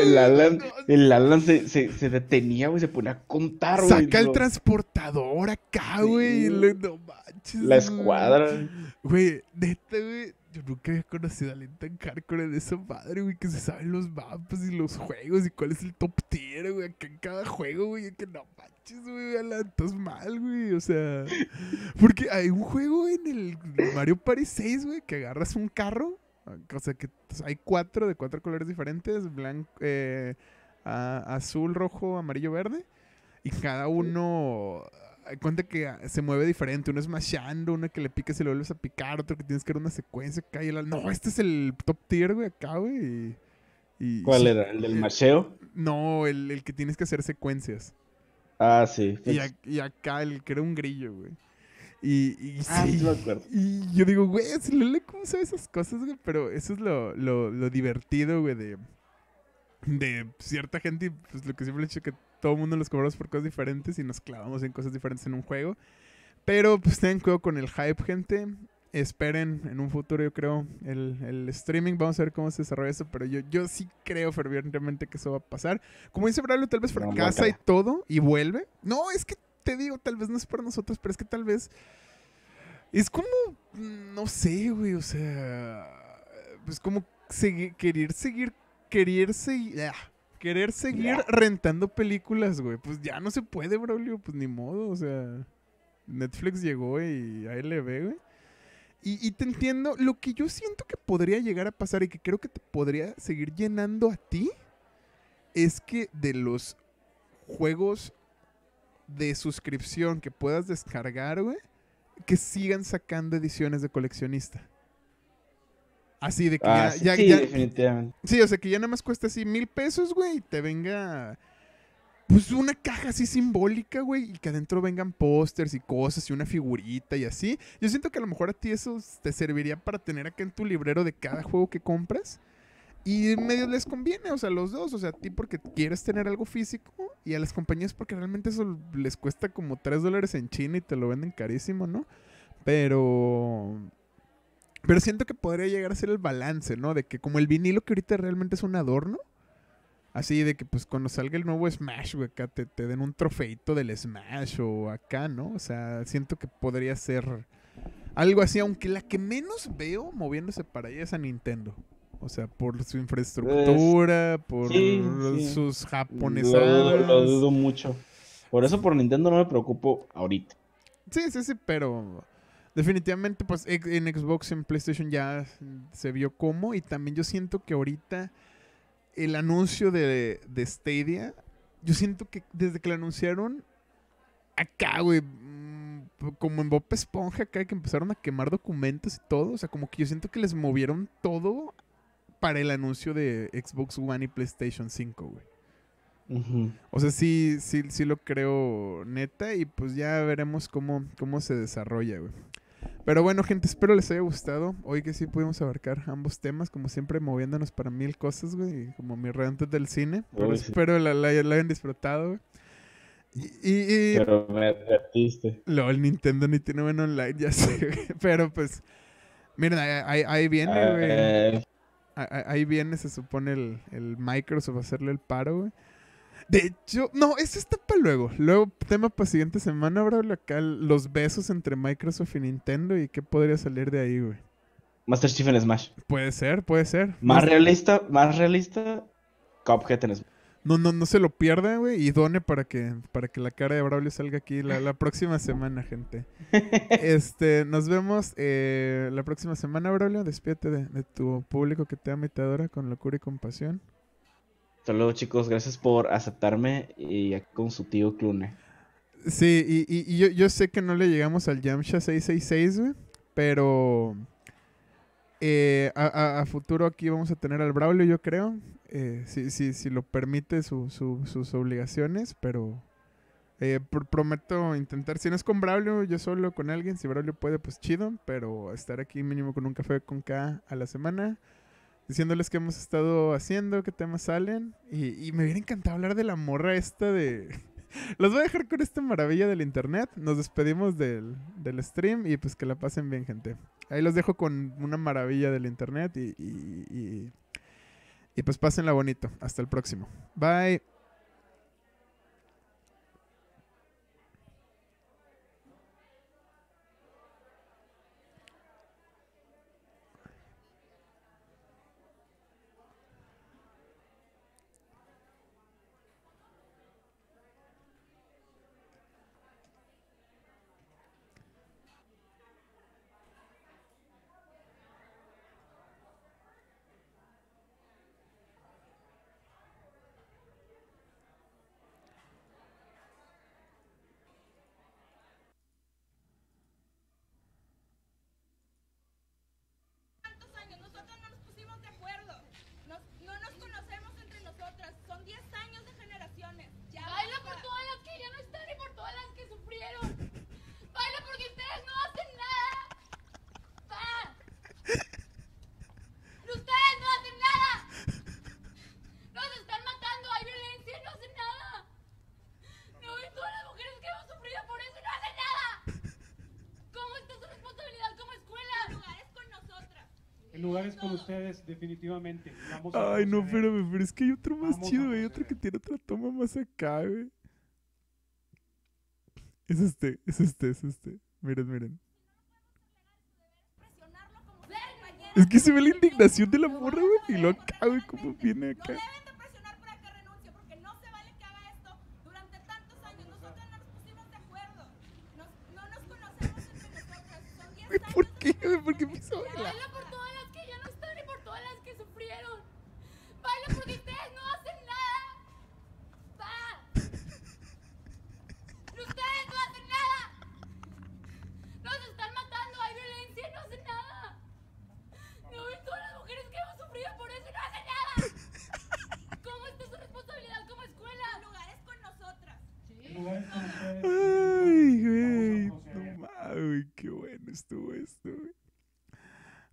el Alan, el Alan se, se, detenía, güey, se ponía a contar, güey. Saca el transportador acá, sí. güey. No manches. La escuadra. Güey, neta, güey. Yo nunca había conocido a alguien tan hardcore en esa madre, güey, que se saben los mapas y los juegos y cuál es el top tier, güey, acá en cada juego, güey, que no manches, güey, Alan, estás mal, güey, o sea, porque hay un juego en el Mario Party 6, güey, que agarras un carro o sea que hay cuatro de cuatro colores diferentes, blanco, eh, azul, rojo, amarillo, verde. Y cada uno eh, cuenta que ah, se mueve diferente. Uno es machando, uno que le picas y lo vuelves a picar, otro que tienes que hacer una secuencia cae el No, este es el top tier, güey, acá, güey. Y, ¿Cuál era? ¿El del eh, macheo? No, el, que tienes que hacer secuencias. Ah, sí. y pues. acá el que era un grillo, güey. Y, ah, sí, y yo digo, güey, ¿cómo sabe esas cosas, güey? Pero eso es lo, divertido, güey, de, cierta gente. Y pues lo que siempre he dicho, que todo el mundo nos cobramos por cosas diferentes y nos clavamos en cosas diferentes en un juego. Pero pues tengan cuidado con el hype, gente. Esperen en un futuro, yo creo, el, streaming. Vamos a ver cómo se desarrolla eso. Pero yo, yo sí creo fervientemente que eso va a pasar. Como dice Bralo, tal vez fracasa y todo y vuelve. No, es que te digo, tal vez no es para nosotros, pero es que tal vez. Es como. No sé, güey, o sea. Pues como querer seguir. Querer seguir. Ah, querer seguir rentando películas, güey. Pues ya no se puede, Braulio, pues ni modo, o sea. Netflix llegó y le ve, güey. y, te entiendo, lo que yo siento que podría llegar a pasar y que creo que te podría seguir llenando a ti es que de los juegos de suscripción que puedas descargar, güey, que sigan sacando ediciones de coleccionista. Así de que ah, ya, sí, definitivamente. Sí, o sea que ya nada más cuesta así mil pesos, güey, y te venga. Pues una caja así simbólica, güey, y que adentro vengan pósters y cosas y una figurita y así. Yo siento que a lo mejor a ti eso te serviría para tener acá en tu librero de cada juego que compras. Y medio les conviene, o sea, los dos, o sea, a ti porque quieres tener algo físico y a las compañías porque realmente eso les cuesta como 3 dólares en China y te lo venden carísimo, ¿no? Pero... Pero siento que podría llegar a ser el balance, ¿no? De que como el vinilo que ahorita realmente es un adorno, así de que pues cuando salga el nuevo Smash, güey, acá te, te den un trofeito del Smash o acá, ¿no? O sea, siento que podría ser algo así, aunque la que menos veo moviéndose para allá es a Nintendo. O sea, por su infraestructura, por sus japoneses Lo, lo, dudo mucho. Por eso por Nintendo no me preocupo ahorita. Sí, sí, sí, pero definitivamente pues e, en Xbox, en PlayStation ya se vio cómo. Y también yo siento que ahorita el anuncio de, de Stadia, yo siento que desde que lo anunciaron, acá, güey, mm, como en Bob Esponja acá que empezaron a quemar documentos y todo, o sea, como que yo siento que les movieron todo para el anuncio de Xbox One y PlayStation 5, güey. O sea, sí, sí, sí lo creo neta y pues ya veremos cómo, cómo se desarrolla, güey. Pero bueno, gente, espero les haya gustado. Hoy que sí pudimos abarcar ambos temas, como siempre, moviéndonos para mil cosas, güey, como mi antes del cine. Pero espero la, la, hayan disfrutado, güey. Y, Pero me advertiste. el Nintendo ni tiene bueno online, ya sé, Pero pues, miren, ahí, ahí viene, güey ahí viene, se supone, el, Microsoft a hacerle el paro, güey. De hecho, no, eso está para luego. Luego, tema para siguiente semana, habrá acá los besos entre Microsoft y Nintendo y qué podría salir de ahí, güey. Master Chief en Smash. Puede ser, puede ser. Más realista, más realista, Cuphead en Smash no, no, no se lo pierda, güey, y done para que, para que la cara de Braulio salga aquí la, próxima semana, gente. Este, nos vemos eh, la próxima semana, Braulio. Despídete de, tu público que te ama y te adora con locura y compasión. Hasta luego, chicos. Gracias por aceptarme y con su tío Clune. Sí, y, yo, sé que no le llegamos al Yamcha 666, güey, pero eh, a, a, a futuro aquí vamos a tener al Braulio, yo creo si, eh, si, lo permite sus obligaciones, pero eh, prometo intentar, si no es con Braulio, yo solo con alguien, si Braulio puede, pues chido, pero estar aquí mínimo con un café con K a la semana, diciéndoles qué hemos estado haciendo, qué temas salen, y, me hubiera encantado hablar de la morra esta de... Los voy a dejar con esta maravilla del internet. Nos despedimos del, stream y pues que la pasen bien, gente. Ahí los dejo con una maravilla del internet y y pues pásenla bonito. Hasta el próximo. Bye. definitivamente. Vamos Ay, no, espérame, pero es que hay otro más chido, hay otro que tiene otra toma más acá, güey. Es este, es este, es este. Miren, miren. Es que se ve la indignación de la morra, güey, y lo acá, güey, como viene acá. ¿Por qué? ¿Por qué me hizo bailar? Ay, güey. No qué bueno estuvo esto,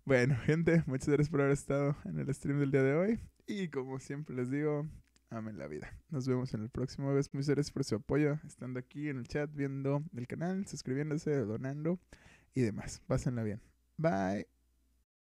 Bueno, gente, muchas gracias por haber estado en el stream del día de hoy. Y como siempre les digo, amen la vida. Nos vemos en el próximo vez. Muchas gracias por su apoyo, estando aquí en el chat, viendo el canal, suscribiéndose, donando y demás. Pásenla bien. Bye.